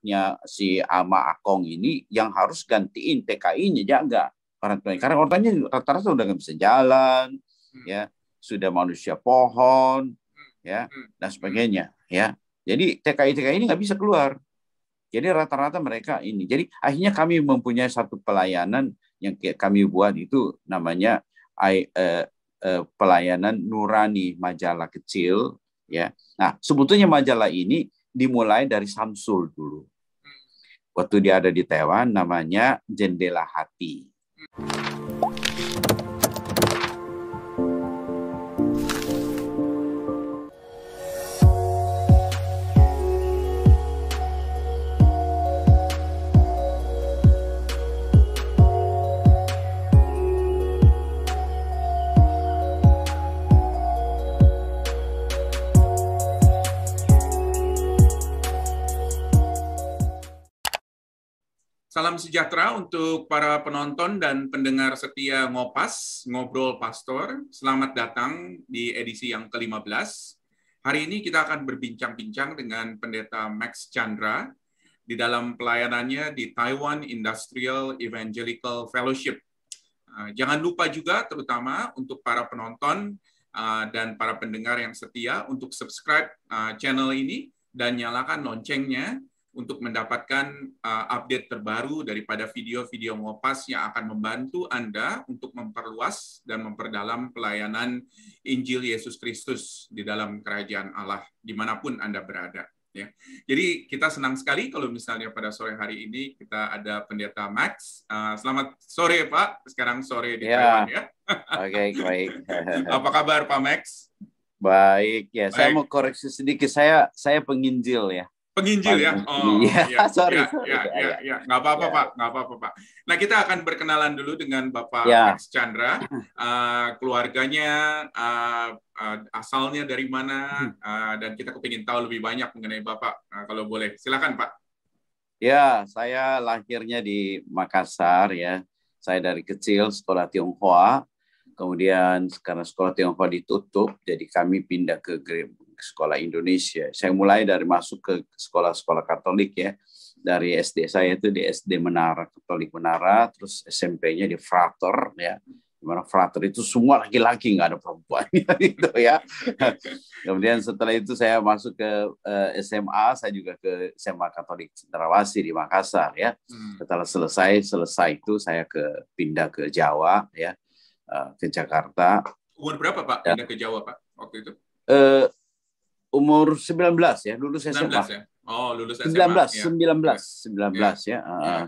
anaknya si Ama Akong ini yang harus gantiin TKI-nya jaga orang tuanya. Karena orang tuanya rata-rata sudah nggak bisa jalan, hmm. ya sudah manusia pohon, hmm. ya hmm. dan sebagainya, ya. Jadi TKI TKI ini nggak bisa keluar. Jadi rata-rata mereka ini. Jadi akhirnya kami mempunyai satu pelayanan yang kami buat itu namanya I, uh, uh, pelayanan Nurani majalah kecil ya. Nah, sebetulnya majalah ini dimulai dari Samsul dulu. Waktu dia ada di Taiwan namanya jendela hati. Salam sejahtera untuk para penonton dan pendengar setia Ngopas, Ngobrol Pastor. Selamat datang di edisi yang ke-15. Hari ini kita akan berbincang-bincang dengan Pendeta Max Chandra di dalam pelayanannya di Taiwan Industrial Evangelical Fellowship. Ah, jangan lupa juga terutama untuk para penonton ah, dan para pendengar yang setia untuk subscribe ah, channel ini dan nyalakan loncengnya untuk mendapatkan uh, update terbaru daripada video-video ngopas yang akan membantu Anda untuk memperluas dan memperdalam pelayanan Injil Yesus Kristus di dalam kerajaan Allah dimanapun Anda berada. Ya. Jadi kita senang sekali kalau misalnya pada sore hari ini kita ada pendeta Max. Uh, selamat sore Pak, sekarang sore di yeah. Taiwan ya. Oke okay, baik. Apa kabar Pak Max? Baik ya. Baik. Saya mau koreksi sedikit. Saya saya penginjil ya. Penginjil ya. Oh, iya, ya, sorry. Ya, iya, ya, ya, ya. Nggak apa-apa, ya. Pak. Nggak apa-apa, Pak. Nah, kita akan berkenalan dulu dengan Bapak ya. Max Chandra. Uh, keluarganya, uh, asalnya dari mana, uh, dan kita kepingin tahu lebih banyak mengenai Bapak, uh, kalau boleh. Silakan, Pak. Ya, saya lahirnya di Makassar, ya. Saya dari kecil sekolah Tionghoa, kemudian karena sekolah Tionghoa ditutup, jadi kami pindah ke sekolah Indonesia. Saya mulai dari masuk ke sekolah-sekolah Katolik ya. Dari SD saya itu di SD Menara Katolik Menara, terus SMP-nya di Frater ya. Dimana Frater itu semua laki-laki nggak ada perempuan gitu ya. Kemudian setelah itu saya masuk ke eh, SMA, saya juga ke SMA Katolik Cendrawasih di Makassar ya. Hmm. Setelah selesai selesai itu saya ke pindah ke Jawa ya eh, ke Jakarta. Umur berapa Pak ya. pindah ke Jawa Pak waktu itu? Eh, umur 19 ya, lulus SMA. 19 ya. Oh, lulus SMA. 19, iya. iya. ya. 19, 19 ya. ya. ya.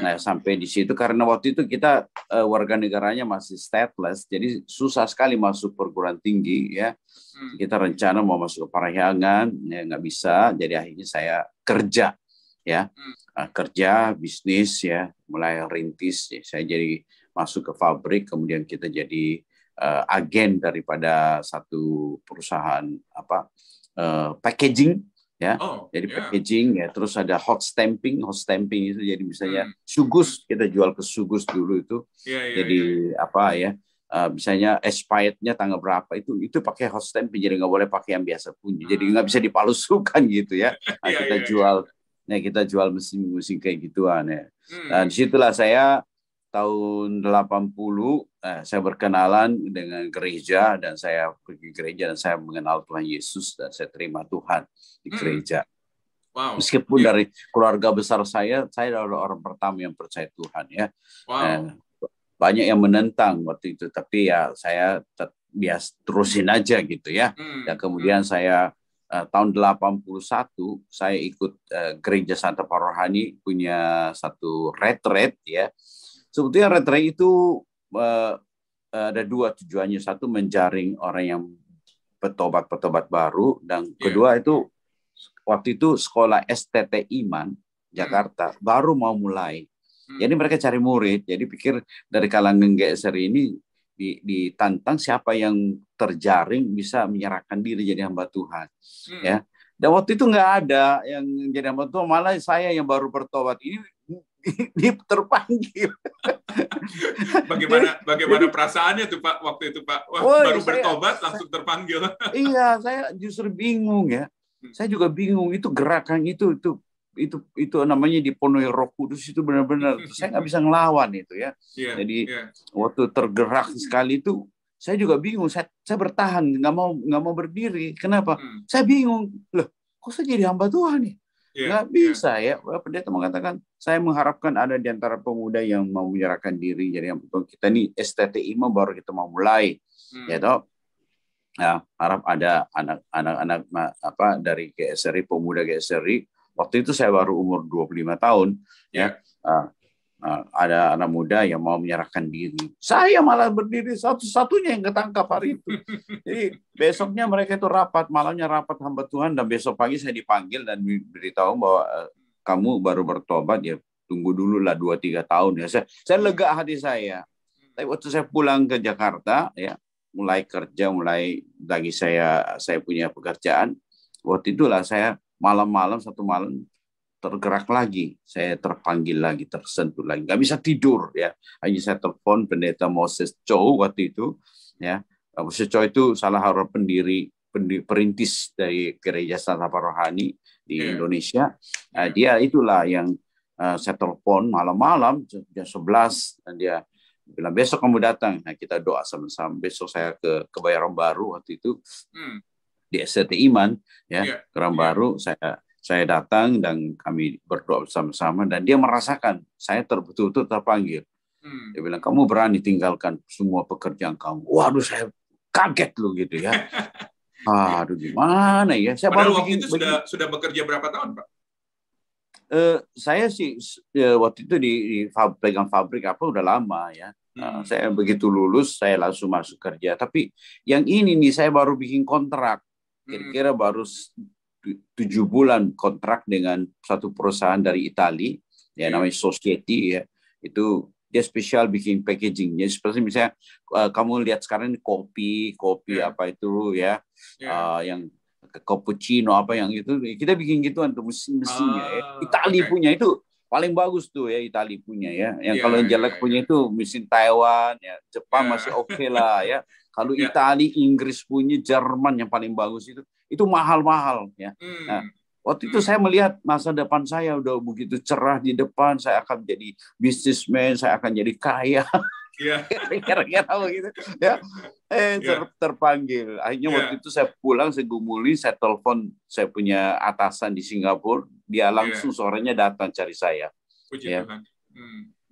Nah, sampai di situ karena waktu itu kita uh, warga negaranya masih stateless, jadi susah sekali masuk perguruan tinggi ya. Hmm. Kita rencana mau masuk ke Parahyangan, ya nggak bisa, jadi akhirnya saya kerja ya. Hmm. Uh, kerja, bisnis ya, mulai rintis ya. Saya jadi masuk ke pabrik, kemudian kita jadi uh, agen daripada satu perusahaan apa Eh, packaging ya. Oh, jadi yeah. packaging ya, terus ada hot stamping, hot stamping itu jadi misalnya hmm. sugus kita jual ke sugus dulu itu. Yeah, yeah, jadi yeah. Iya. apa ya? Uh, misalnya expirednya tanggal berapa itu itu pakai hot stamping jadi nggak boleh pakai yang biasa punya. Jadi hmm. nggak bisa dipalsukan gitu ya. Nah, iya, kita iya, jual yeah. Nah, kita jual mesin-mesin kayak gituan ya. Hmm. Nah, disitulah saya tahun 80 eh, saya berkenalan dengan gereja dan saya pergi gereja dan saya mengenal Tuhan Yesus dan saya terima Tuhan di hmm. gereja. Hmm. Wow. Meskipun yeah. dari keluarga besar saya, saya adalah orang pertama yang percaya Tuhan ya. Wow. Eh, banyak yang menentang waktu itu, tapi ya saya bias terusin aja gitu ya. Hmm. hmm. Dan kemudian hmm. saya eh, tahun 81 saya ikut eh, gereja Santa Parohani punya satu retret ya Sebetulnya red itu uh, ada dua tujuannya. Satu menjaring orang yang petobat-petobat baru dan yeah. kedua itu waktu itu sekolah STT Iman hmm. Jakarta hmm. baru mau mulai. Hmm. Jadi mereka cari murid. Jadi pikir dari kalangan geser ini ditantang siapa yang terjaring bisa menyerahkan diri jadi hamba Tuhan. Hmm. Ya. Dan waktu itu nggak ada yang jadi hamba Tuhan, malah saya yang baru bertobat ini di terpanggil. bagaimana bagaimana perasaannya tuh Pak waktu itu Pak? Wah, oh, baru saya, bertobat langsung terpanggil. iya, saya justru bingung ya. Hmm. Saya juga bingung itu gerakan itu itu itu itu namanya dipenuhi Roh Kudus itu benar-benar saya nggak bisa ngelawan itu ya. Yeah, Jadi yeah. waktu tergerak sekali itu saya juga bingung. Saya, saya bertahan nggak mau nggak mau berdiri. Kenapa? Hmm. Saya bingung loh. Kok saya jadi hamba Tuhan nih? Iya, Nggak yeah, bisa yeah. ya. Pendeta mengatakan, saya mengharapkan ada di antara pemuda yang mau menyerahkan diri. Jadi yang betul kita ini STTI mau baru kita mau mulai. Hmm. Ya toh. Ya, harap ada anak-anak apa dari GSRI pemuda GSRI. Waktu itu saya baru umur 25 tahun yeah. ya. Iya. Ah, Nah, ada anak muda yang mau menyerahkan diri. Saya malah berdiri satu-satunya yang ketangkap hari itu. Jadi besoknya mereka itu rapat, malamnya rapat hamba Tuhan dan besok pagi saya dipanggil dan diberitahu bahwa eh, kamu baru bertobat ya tunggu dulu lah dua tiga tahun ya. Saya, saya lega hati saya. Tapi waktu saya pulang ke Jakarta ya mulai kerja mulai lagi saya saya punya pekerjaan waktu itulah saya malam-malam satu malam tergerak lagi, saya terpanggil lagi, tersentuh lagi. Gak bisa tidur ya. Hanya saya telepon pendeta Moses Chow waktu itu, ya. Moses Chow itu salah satu pendiri, perintis dari gereja Santa Parohani di hmm. Indonesia. Nah, hmm. dia itulah yang eh, saya telepon malam-malam jam 11 dan dia bilang besok kamu datang. Nah, kita doa sama-sama. Besok saya ke kebayaran Baru waktu itu. Hmm. di SCT Iman ya, yeah. Iya. Iya. Baru saya saya datang dan kami berdoa bersama-sama dan dia merasakan saya terbetul-betul terpanggil. Hmm. Dia bilang kamu berani tinggalkan semua pekerjaan kamu. Waduh saya kaget loh gitu ya. Aduh gimana ya? Saya Padahal baru waktu bikin, itu sudah sudah bekerja berapa tahun pak? Uh, saya sih uh, waktu itu di, di fab, pegang pabrik apa udah lama ya. Uh, saya begitu lulus saya langsung masuk kerja. Tapi yang ini nih saya baru bikin kontrak hmm. kira-kira baru tujuh bulan kontrak dengan satu perusahaan dari Itali ya iya. namanya Society ya itu dia spesial bikin packagingnya seperti misalnya eh, kamu lihat sekarang ini kopi kopi yeah. apa itu ya yeah. Iya. uh, yang cappuccino apa yang itu kita bikin gitu untuk mesin mesinnya uh, ya. Ah, Itali okay. punya itu paling bagus tuh ya Itali punya ya yang yeah, kalau yang iya, jelek yeah, punya yeah. itu mesin Taiwan ya Jepang yeah. masih oke okay lah ya kalau yeah. Itali Inggris punya Jerman yang paling bagus itu itu mahal-mahal ya. Hmm. Nah, waktu itu saya melihat masa depan saya udah begitu cerah di depan, saya akan jadi bisnismen, saya akan jadi kaya. Iya. Kira-kira begitu. Ya. Eh iya. ter terpanggil. Akhirnya yeah. waktu itu saya pulang, saya gumuli, saya telepon saya punya atasan di Singapura, dia iya. langsung yeah. sorenya datang cari saya. Puji ya.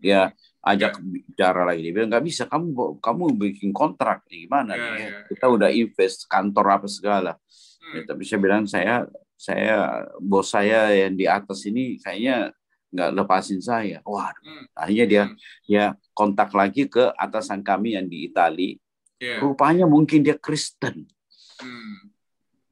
Ya, ajak bicara lagi. Dia bilang nggak bisa, kamu kamu bikin kontrak gimana yeah, nih? Yeah, Kita yeah. udah invest kantor apa segala. Hmm. Ya, tapi saya bilang saya saya bos saya yang di atas ini kayaknya nggak lepasin saya. Wah, hmm. akhirnya dia hmm. ya kontak lagi ke atasan kami yang di Italia. Iya. Yeah. Rupanya mungkin dia Kristen. Hmm.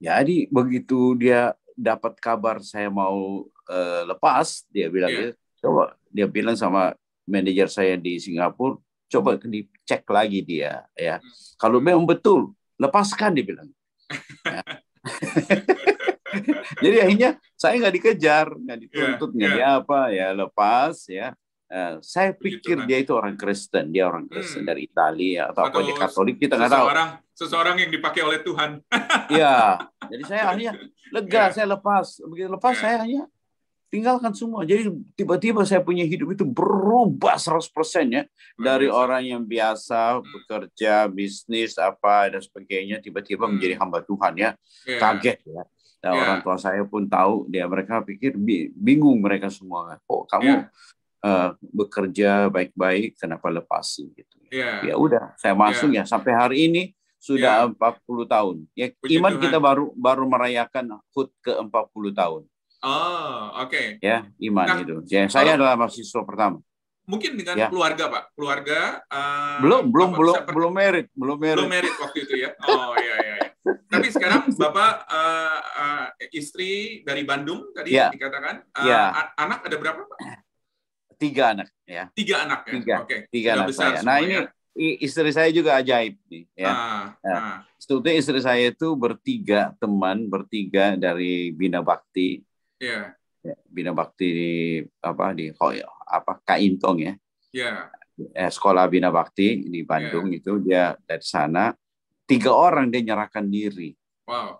Jadi begitu dia dapat kabar saya mau uh, lepas, dia bilang yeah. Gitu. coba dia bilang sama manajer saya di Singapura, coba dicek lagi dia ya. Hmm. Kalau memang betul, lepaskan dia bilang. Ya. Jadi akhirnya saya nggak dikejar, nggak dituntut, nggak yeah, yeah. apa ya lepas ya. Uh, saya pikir kan. dia itu orang Kristen, dia orang Kristen hmm. dari Italia atau, atau apa dia Katolik kita nggak tahu. Seseorang yang dipakai oleh Tuhan. Iya, jadi saya hanya lega, yeah. saya lepas. Begitu lepas yeah. saya hanya tinggalkan semua. Jadi tiba-tiba saya punya hidup itu berubah 100% ya. Dari orang yang biasa hmm. bekerja, bisnis, apa, dan sebagainya. Tiba-tiba hmm. menjadi hamba Tuhan ya. Yeah. Kaget ya. Dan yeah. Iya. orang tua saya pun tahu. dia Mereka pikir bingung mereka semua. Oh kamu yeah. Iya. uh, bekerja baik-baik, kenapa lepasin gitu. Yeah. Ya udah, saya masuk yeah. ya. Sampai hari ini sudah yeah. Iya. 40 tahun. Ya, iman kita baru baru merayakan hut ke 40 tahun. Oh, oke. Okay. Ya, iman nah, itu. Ya, saya adalah mahasiswa pertama. Mungkin dengan ya. keluarga, Pak. Keluarga uh, belum belum belum per... belum merit, belum merit. Belum merit waktu itu ya. Oh, iya iya iya. Tapi sekarang Bapak uh, uh, istri dari Bandung tadi ya. dikatakan uh, ya. anak ada berapa, Pak? Tiga anak ya. Tiga anak ya. Tiga. Oke. Okay. Tiga, Tiga anak besar nah, ini ya. istri saya juga ajaib nih ya. Ah, ya. ah. Sebetulnya istri saya itu bertiga teman, bertiga dari Bina Bakti yeah. Ya, bina bakti di apa di apa Kaintong ya yeah. eh, sekolah bina bakti di Bandung yeah. itu dia dari sana tiga orang dia nyerahkan diri wow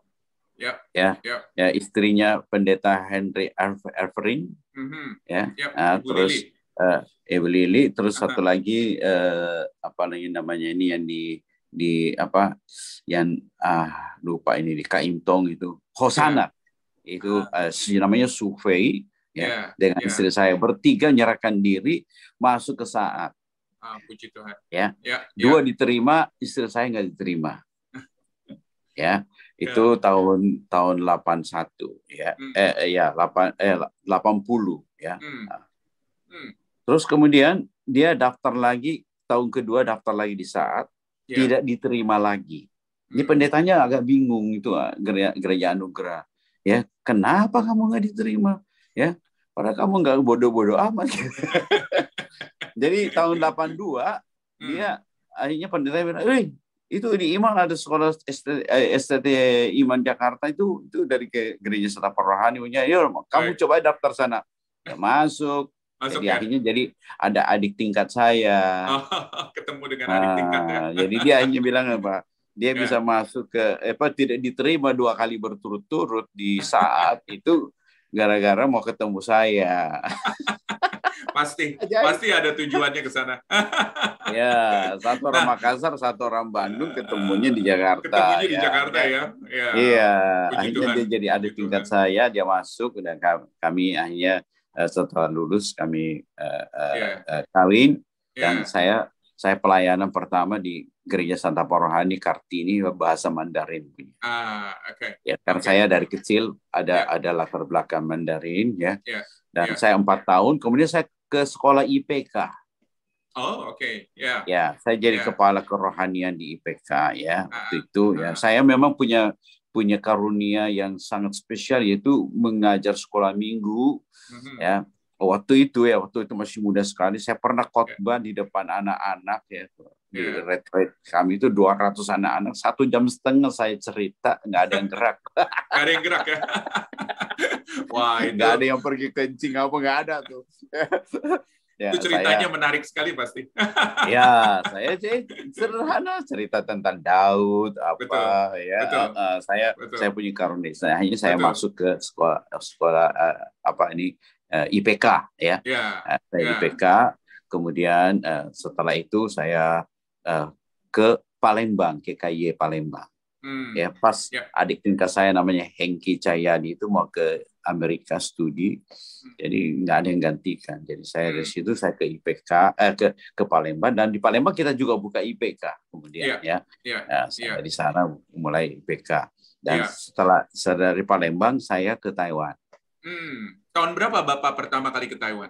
Yep. Ya, yep. Ya. Ya. ya istrinya pendeta Henry Evering, mm-hmm. ya, yep. nah, terus Uh, Ibu Lili, terus uh-huh. satu lagi uh, apa lagi namanya ini yang di di apa yang ah lupa ini di Kaintong itu Hosana. Iya itu uh, namanya survei ya, ya dengan yeah. istri saya bertiga menyerahkan diri masuk ke saat ah, puji Tuhan ya yeah, ya. dua diterima istri saya nggak diterima ya, ya itu yeah. tahun tahun 81 ya mm. eh ya 8 eh 80 ya hmm. Ah. Hmm. terus kemudian dia daftar lagi tahun kedua daftar lagi di saat yeah. tidak diterima lagi ini hmm. pendetanya agak bingung itu ah, gereja gereja anugerah ya kenapa kamu nggak diterima ya padahal kamu nggak bodoh-bodoh amat jadi tahun 82 hmm. dia akhirnya pendeta bilang eh itu di Iman ada sekolah STT, eh, Iman Jakarta itu itu dari gereja serta rohani punya iya, kamu coba daftar sana ya, masuk Masuk jadi ya? akhirnya jadi ada adik tingkat saya. Oh, ketemu dengan adik tingkat ya. Nah, jadi dia hanya bilang apa? dia yeah. bisa masuk ke eh, apa tidak diterima dua kali berturut-turut di saat itu gara-gara mau ketemu saya. pasti Ajaib. pasti ada tujuannya ke sana. ya, satu orang nah, Makassar, satu orang Bandung eh, ketemunya eh, di Jakarta. Ketemunya ya. di Jakarta ya. ya iya. Ya. Akhirnya dia jadi ada tingkat saya, dia masuk dan kami akhirnya setelah lulus kami uh, uh, kawin yeah. dan iya. saya saya pelayanan pertama di gereja Santa Porohani Kartini bahasa Mandarin Ah, oke. Okay. Ya, karena okay. saya dari kecil ada yeah. ada latar belakang Mandarin ya. Yeah. Dan yeah. saya empat tahun, kemudian saya ke sekolah IPK. Oh, oke. Okay. Ya. Yeah. Ya, saya jadi yeah. kepala kerohanian di IPK ya. Ah, waktu ya. ah, itu ah. ya, saya memang punya punya karunia yang sangat spesial yaitu mengajar sekolah minggu mm-hmm. ya Oh, waktu itu ya waktu itu masih muda sekali saya pernah khotbah di depan anak-anak ya di yeah. retreat kami itu 200 anak-anak satu jam setengah saya cerita nggak ada yang gerak nggak ada yang gerak ya wah itu... nggak ada yang pergi kencing apa nggak ada tuh ya, itu ceritanya saya, menarik sekali pasti ya saya sih sederhana cerita tentang Daud apa betul, ya betul, uh, saya betul. saya punya karunia saya hanya saya betul. masuk ke sekolah sekolah uh, apa ini uh, eh, IPK ya. Yeah. Ya, uh, saya yeah. IPK, kemudian uh, setelah itu saya uh, ke Palembang, KKY Palembang. Hmm. Ya, pas yeah. adik tingkat saya namanya Hengki Cahyadi itu mau ke Amerika studi, hmm. jadi nggak ada yang gantikan. Jadi saya hmm. dari situ saya ke IPK, eh, ke ke Palembang dan di Palembang kita juga buka IPK kemudian yeah. ya. Yeah. Ya. Nah, yeah. dari sana mulai IPK dan yeah. setelah dari Palembang saya ke Taiwan. Hmm. Tahun berapa Bapak pertama kali ke Taiwan?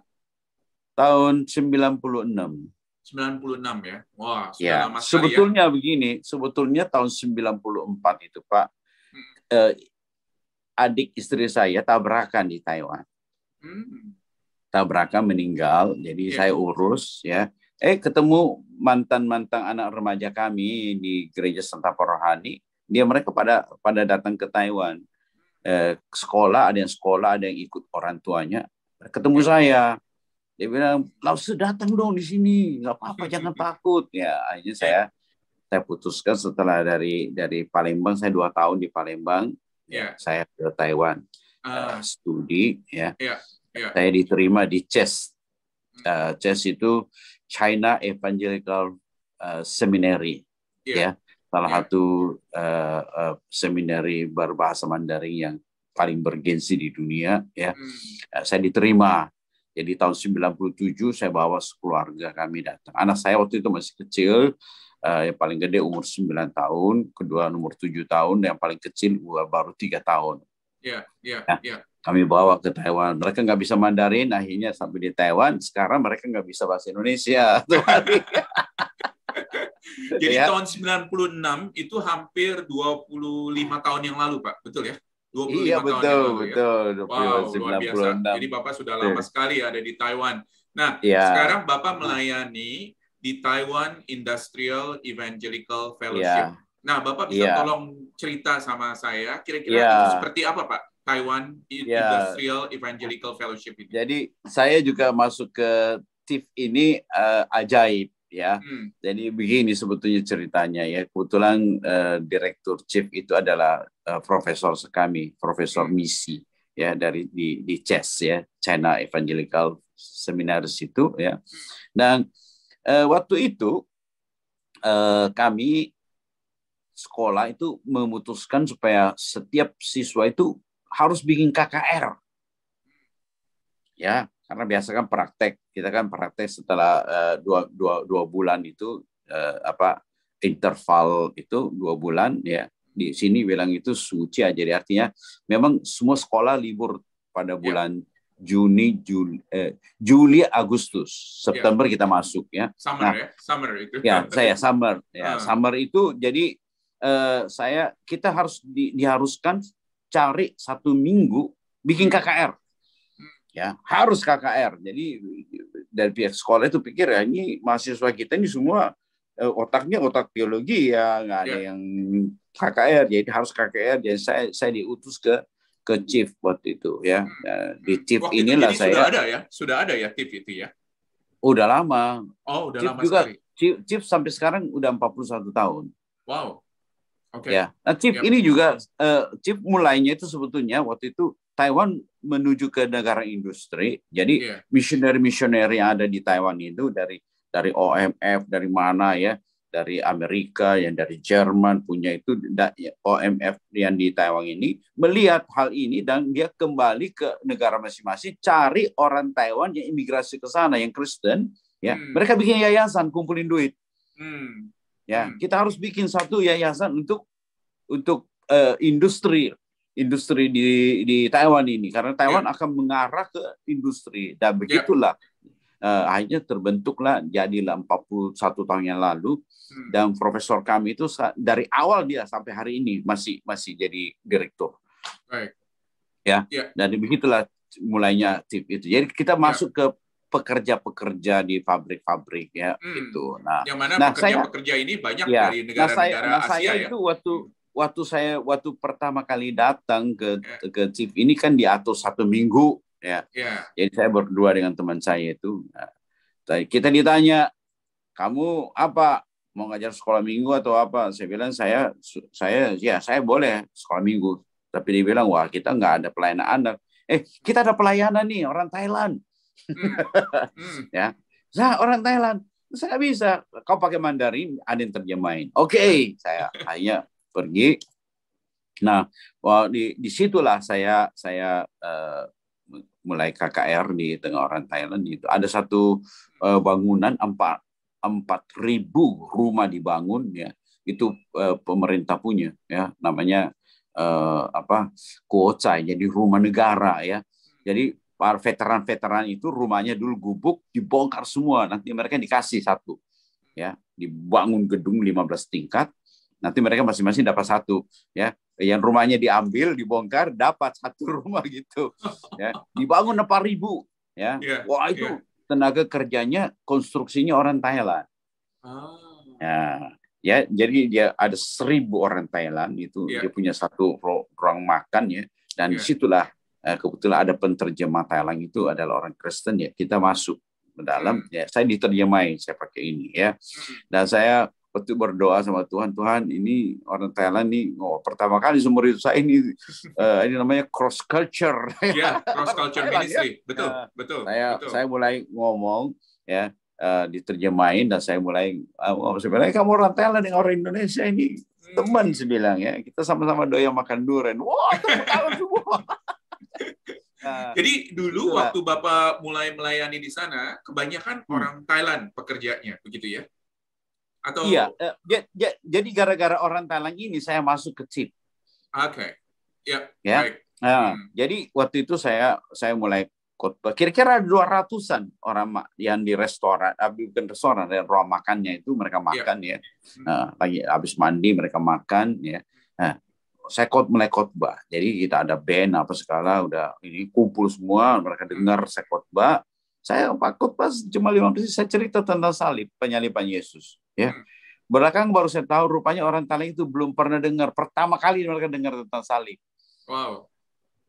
Tahun 96. 96 ya. Wah, sudah ya. lama sekali ya. Sebetulnya ya. begini, sebetulnya tahun 94 itu, Pak. Hmm. Eh, adik istri saya tabrakan di Taiwan. Hmm. Tabrakan meninggal, jadi yeah. saya urus ya. Eh ketemu mantan-mantan anak remaja kami di gereja Santa Rohani, dia mereka pada pada datang ke Taiwan eh, sekolah, ada yang sekolah, ada yang ikut orang tuanya. Ketemu iya. saya, dia bilang, langsung datang dong di sini, nggak apa-apa, jangan takut. Ya, akhirnya saya iya. saya putuskan setelah dari dari Palembang, saya dua tahun di Palembang, yeah. saya ke Taiwan uh, studi, ya. Yeah, yeah. Saya diterima di CES. Uh, hmm. eh, CES itu China Evangelical uh, Seminary, yeah. ya salah ya. satu uh, uh, seminari berbahasa Mandarin yang paling bergensi di dunia ya hmm. Eh, saya diterima jadi tahun 97 saya bawa sekeluarga kami datang anak saya waktu itu masih kecil uh, yang paling gede umur 9 tahun kedua umur 7 tahun yang paling kecil baru tiga tahun ya yeah, ya. yeah. Ya. kami bawa ke Taiwan mereka nggak bisa Mandarin akhirnya sampai di Taiwan sekarang mereka nggak bisa bahasa Indonesia Jadi ya. tahun 96 itu hampir 25 tahun yang lalu, Pak. Betul ya? 25 iya, tahun yang lalu, ya? betul. Ya? Wow, 96. luar biasa. Jadi Bapak sudah lama sekali ada di Taiwan. Nah, ya. sekarang Bapak hmm. melayani di Taiwan Industrial Evangelical Fellowship. Ya. Nah, Bapak bisa yeah. tolong cerita sama saya, kira-kira yeah. itu seperti apa, Pak? Taiwan yeah. Industrial Evangelical Fellowship ini. Jadi, saya juga masuk ke TIF ini uh, ajaib ya. Hmm. Jadi begini sebetulnya ceritanya ya. Kebetulan uh, direktur chief itu adalah uh, profesor kami profesor hmm. misi ya dari di di CES ya, China Evangelical Seminar situ ya. Hmm. Dan uh, waktu itu uh, kami sekolah itu memutuskan supaya setiap siswa itu harus bikin KKR. Hmm. Ya, karena biasa kan praktek, kita kan praktek setelah eh, dua, dua, dua bulan itu eh, apa interval itu dua bulan ya di sini bilang itu suci aja. Jadi artinya memang semua sekolah libur pada ya. bulan ya. Juni, Juli, eh, Juli, Agustus, ya. September ya. kita masuk ya. Summer nah, ya, summer itu. Ya, saya summer. Ya, uh. summer itu jadi eh, saya kita harus di, diharuskan cari satu minggu bikin KKR ya harus KKR jadi dari pihak sekolah itu pikir ya ini mahasiswa kita ini semua eh, otaknya otak biologi ya nggak ada ya. yang KKR jadi harus KKR jadi saya saya diutus ke ke chief buat itu ya. Hmm. ya di chief waktu inilah saya sudah ada ya sudah ada ya chief itu ya udah lama oh udah chief lama juga chief, chief sampai sekarang udah 41 tahun wow Okay. Ya, nah, chip yep. Ya. ini juga uh, eh, chip mulainya itu sebetulnya waktu itu Taiwan menuju ke negara industri. Jadi yeah. missionary yang ada di Taiwan itu dari dari OMF, dari mana ya, dari Amerika, yang dari Jerman punya itu OMF yang di Taiwan ini melihat hal ini dan dia kembali ke negara masing-masing cari orang Taiwan yang imigrasi ke sana yang Kristen ya. Hmm. Mereka bikin yayasan kumpulin duit. Hmm. Ya, hmm. kita harus bikin satu yayasan untuk untuk uh, industri industri di di Taiwan ini karena Taiwan yeah. akan mengarah ke industri dan ya. begitulah yeah. uh, akhirnya terbentuklah jadilah 41 tahun yang lalu hmm. dan profesor kami itu dari awal dia sampai hari ini masih masih jadi direktur. right. Ya. Yeah. Dan begitulah mulainya tip itu. Jadi kita ya. masuk ke pekerja-pekerja di pabrik-pabriknya ya hmm. itu. Nah, yang mana nah, pekerja-pekerja nah, ini banyak ya, dari nah, negara-negara nah, Asia nah, saya ya. itu waktu hmm waktu saya waktu pertama kali datang ke yeah. ke Chief ini kan diatur satu minggu ya. Yeah. Jadi saya berdua dengan teman saya itu. Nah, kita ditanya, kamu apa mau ngajar sekolah minggu atau apa? Saya bilang saya saya ya saya boleh sekolah minggu. Tapi dia bilang wah kita nggak ada pelayanan anak. Eh kita ada pelayanan nih orang Thailand. Mm. ya, nah, orang Thailand saya bisa. Kau pakai Mandarin, ada yang terjemahin. Oke, okay, saya hanya pergi. Nah, di disitulah saya saya uh, mulai KKR di tengah orang Thailand itu ada satu uh, bangunan empat empat ribu rumah dibangun ya itu uh, pemerintah punya ya namanya uh, apa kuocai jadi rumah negara ya jadi para veteran-veteran itu rumahnya dulu gubuk dibongkar semua nanti mereka dikasih satu ya dibangun gedung 15 tingkat nanti mereka masing-masing dapat satu ya yang rumahnya diambil dibongkar dapat satu rumah gitu ya dibangun empat ribu ya yeah, wah itu yeah. tenaga kerjanya konstruksinya orang Thailand ah. ya ya jadi dia ada seribu orang Thailand itu yeah. dia punya satu ruang makan ya dan yeah. disitulah eh, kebetulan ada penterjemah Thailand itu adalah orang Kristen ya kita masuk ke dalam hmm. ya saya diterjemahin saya pakai ini ya hmm. dan saya waktu berdoa sama Tuhan, Tuhan ini orang Thailand nih, oh, pertama kali seumur hidup saya ini, uh, ini namanya cross culture. Ya, yeah, cross culture ministry, iya. betul, uh, betul. Saya, betul. saya mulai ngomong, ya, uh, diterjemahin dan saya mulai, uh, eh, sebenarnya kamu orang Thailand yang orang Indonesia ini hmm. teman, sembilan ya, kita sama-sama doyan makan durian. Wah, teman semua. Nah, Jadi dulu itulah. waktu Bapak mulai melayani di sana, kebanyakan hmm. orang Thailand pekerjanya, begitu ya? Atau Iya, ya, ya, jadi gara-gara orang Thailand ini saya masuk ke chip. Oke. Okay. Yep. Ya. right. Ya. Nah, hmm. jadi waktu itu saya saya mulai khotbah. Kira-kira ada 200-an orang yang di restoran, ah, bukan restoran, dan ruang makannya itu mereka iya. makan yep. ya. Hmm. Nah, lagi habis mandi mereka makan ya. Nah, saya kot mulai khotbah. Jadi kita ada band apa segala udah ini kumpul semua mereka hmm. dengar saya khotbah. Saya Pak pas cuma lima menit saya cerita tentang salib penyaliban Yesus. Ya. Hmm. Belakang baru saya tahu rupanya orang Thailand itu belum pernah dengar. Pertama kali mereka dengar tentang salib. Wow.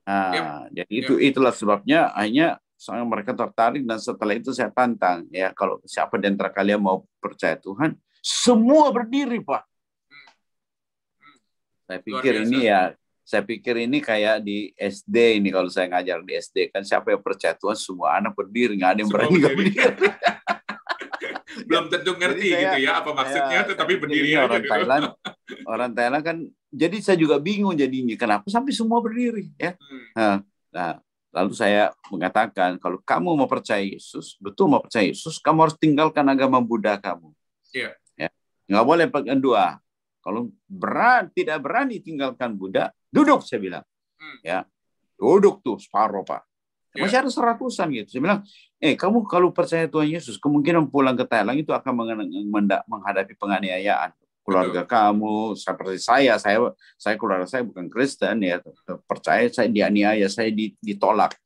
Nah, yep. Iya. Jadi yep. Iya. itu itulah sebabnya hanya soalnya mereka tertarik dan setelah itu saya tantang ya kalau siapa di antara kalian mau percaya Tuhan semua berdiri pak hmm. Hmm. saya pikir ini ya saya pikir ini kayak di SD ini kalau saya ngajar di SD kan siapa yang percaya Tuhan semua anak berdiri nggak ada yang berani nggak berdiri. Belum tentu ngerti saya, gitu ya apa maksudnya ya, tetapi berdiri orang gitu. Thailand orang Thailand kan jadi saya juga bingung jadinya kenapa sampai semua berdiri ya. Hmm. Nah, Lalu saya mengatakan, kalau kamu mau percaya Yesus, betul mau percaya Yesus, kamu harus tinggalkan agama Buddha kamu. Yeah. Ya. Nggak boleh pegang dua. Kalau berat, tidak berani tinggalkan Buddha, duduk saya bilang. Hmm. Ya, duduk tuh separuh pak. Ya. Masih ada seratusan gitu. Saya bilang, eh kamu kalau percaya Tuhan Yesus, kemungkinan pulang ke Thailand itu akan menghadapi penganiayaan keluarga Betul. kamu seperti saya saya saya keluarga saya bukan Kristen ya percaya saya dianiaya saya ditolak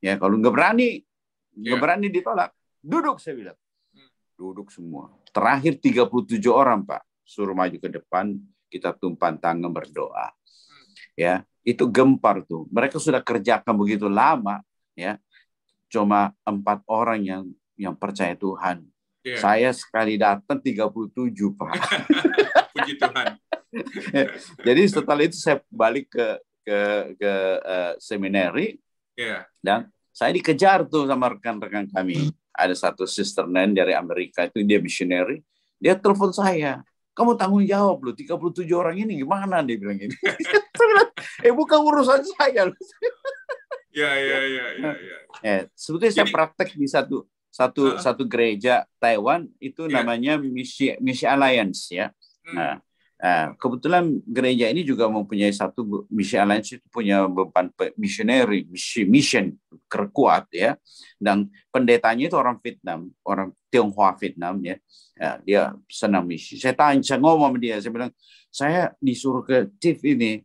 ya kalau nggak berani nggak yeah. berani ditolak duduk saya bilang hmm. duduk semua terakhir 37 orang pak suruh maju ke depan, kita tumpang tangan berdoa. Hmm. Ya, itu gempar tuh. Mereka sudah kerjakan begitu lama, ya. Cuma empat orang yang yang percaya Tuhan. Yeah. Saya sekali datang 37, Pak. Puji Tuhan. Jadi setelah itu saya balik ke ke ke uh, seminari. Yeah. Dan saya dikejar tuh sama rekan-rekan kami. Ada satu sister Nen dari Amerika itu dia missionary. Dia telepon saya kamu tanggung jawab loh 37 orang ini gimana dia bilang gini eh bukan urusan saya loh ya ya ya ya, nah, ya. Eh, sebetulnya Jadi, saya praktek di satu satu uh, satu gereja Taiwan itu ya. namanya Mission Mission Alliance ya hmm. nah Nah, kebetulan gereja ini juga mempunyai satu misi alliance itu punya beban misioneri, misi mission kerkuat ya. Dan pendetanya itu orang Vietnam, orang Tionghoa Vietnam ya. ya. dia senang misi. Saya tanya, saya ngomong sama dia, saya bilang, saya disuruh ke chief ini.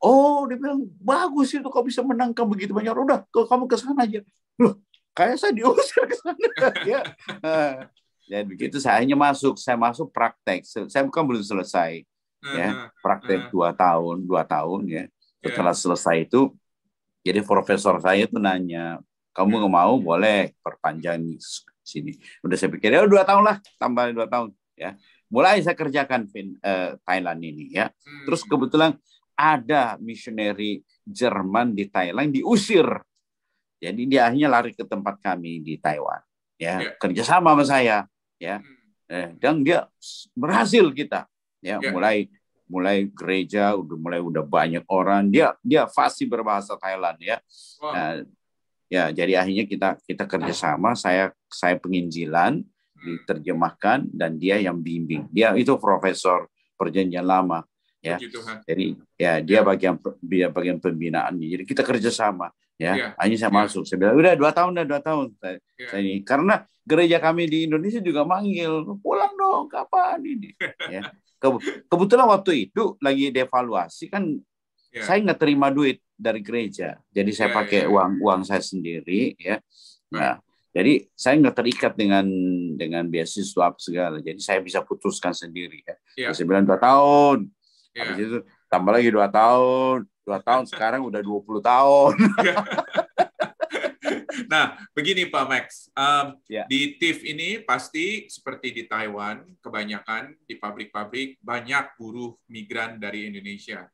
Oh, dia bilang, bagus itu kau bisa menangkap begitu banyak. Udah, kamu ke sana aja. Loh, kayak saya diusir ke sana. ya. Nah, dan ya, begitu saya hanya masuk, saya masuk praktek. Saya bukan belum selesai, ya praktek uh, dua tahun, dua tahun ya. ya. Setelah yeah. selesai itu, jadi profesor saya itu nanya, kamu ya. nggak mau boleh perpanjang sini. Udah saya pikir ya dua tahun lah, tambah dua tahun ya. Mulai saya kerjakan uh, Thailand ini ya. Hmm. Terus kebetulan ada misioneri Jerman di Thailand diusir. Jadi dia akhirnya lari ke tempat kami di Taiwan. Ya, ya kerjasama sama saya ya hmm. eh, dan dia berhasil kita ya yeah. mulai mulai gereja udah mulai udah banyak orang dia dia fasih berbahasa Thailand ya wow. nah, ya jadi akhirnya kita kita kerjasama saya saya penginjilan hmm. diterjemahkan dan dia yang bimbing dia itu profesor perjanjian lama ya jadi ya dia ya. bagian dia bagian pembinaan jadi kita kerjasama ya yeah. akhirnya saya yeah. masuk saya bilang udah dua tahun dah dua tahun saya, yeah. saya ini karena gereja kami di Indonesia juga manggil pulang dong kapan ini ya Ke, kebetulan waktu itu lagi devaluasi kan yeah. saya nggak terima duit dari gereja jadi saya yeah, pakai yeah. Iya. uang uang saya sendiri ya hmm. nah jadi saya nggak terikat dengan dengan beasiswa segala. Jadi saya bisa putuskan sendiri ya. Yeah. Iya. Saya bilang dua tahun. Yeah. itu tambah lagi dua tahun dua tahun sekarang udah 20 tahun nah begini Pak Max um, yeah. di TIF ini pasti seperti di Taiwan kebanyakan di pabrik-pabrik banyak buruh migran dari Indonesia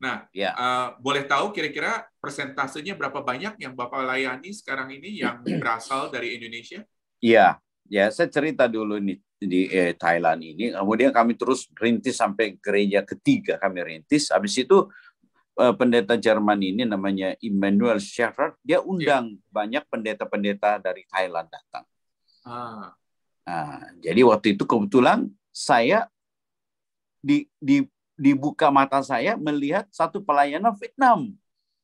nah yeah. Ya. uh, boleh tahu kira-kira persentasenya berapa banyak yang Bapak layani sekarang ini yang berasal dari Indonesia iya ya saya cerita dulu nih di eh, Thailand ini. Kemudian kami terus rintis sampai gereja ketiga kami rintis. Habis itu eh, pendeta Jerman ini namanya Immanuel Scherer, dia iya. undang yeah. banyak pendeta-pendeta dari Thailand datang. Ah. Nah, jadi waktu itu kebetulan saya di, di dibuka mata saya melihat satu pelayanan Vietnam.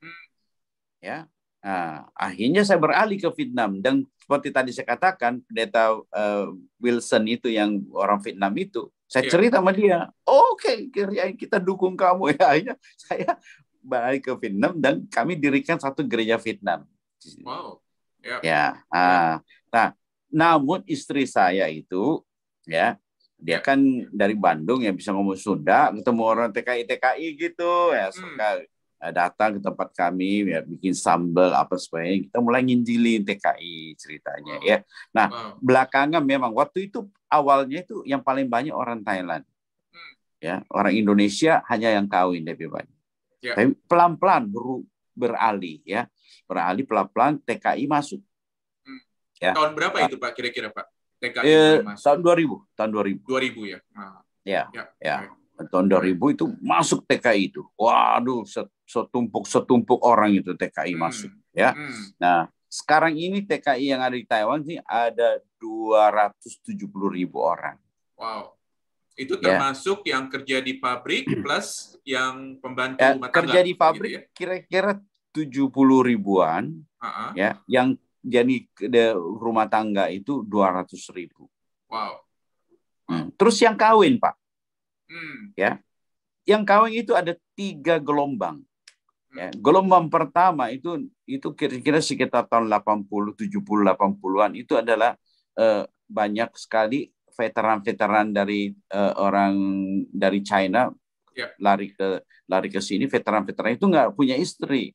Hmm. Ya, Nah, akhirnya saya beralih ke Vietnam dan seperti tadi saya katakan pendeta uh, eh, Wilson itu yang orang Vietnam itu, saya yeah. cerita sama dia, oke okay, kita dukung kamu ya akhirnya saya balik ke Vietnam dan kami dirikan satu gereja Vietnam. Wow. Yeah. Ya. Uh, nah, namun istri saya itu ya dia ya. kan dari Bandung ya bisa ngomong Sunda ketemu orang TKI TKI gitu ya hmm. suka mm. Eh, datang ke tempat kami ya bikin sambal apa sebagainya kita mulai nginjili TKI ceritanya ya nah belakangan memang waktu itu awalnya itu yang paling banyak orang Thailand hmm. ya orang Indonesia hanya yang kawin lebih banyak ya. tapi pelan pelan ber, beralih ya beralih pelan pelan TKI masuk hmm. ya tahun berapa nah. itu pak kira kira pak TKI eh, masuk. tahun 2000 tahun 2000 2000 ya ah. ya ya, ya tahun 2000 itu masuk TKI itu. Waduh, setumpuk-setumpuk orang itu TKI hmm. masuk ya. Hmm. Nah, sekarang ini TKI yang ada di Taiwan sih ada 270 ribu orang. Wow. Itu ya. termasuk ya. yang kerja di pabrik plus yang pembantu ya, rumah Kerja di gitu ya? pabrik kira-kira gitu ya? 70 ribuan. Uh -huh. Ya, yang jadi rumah tangga itu 200 ribu. Wow. Hmm. Terus yang kawin, Pak. Hmm. Ya, yang kawin itu ada tiga gelombang. Hmm. Ya, gelombang pertama itu itu kira-kira sekitar tahun 80, 70, 80-an itu adalah uh, banyak sekali veteran-veteran dari uh, orang dari China yeah. lari ke lari ke sini veteran-veteran itu nggak punya istri.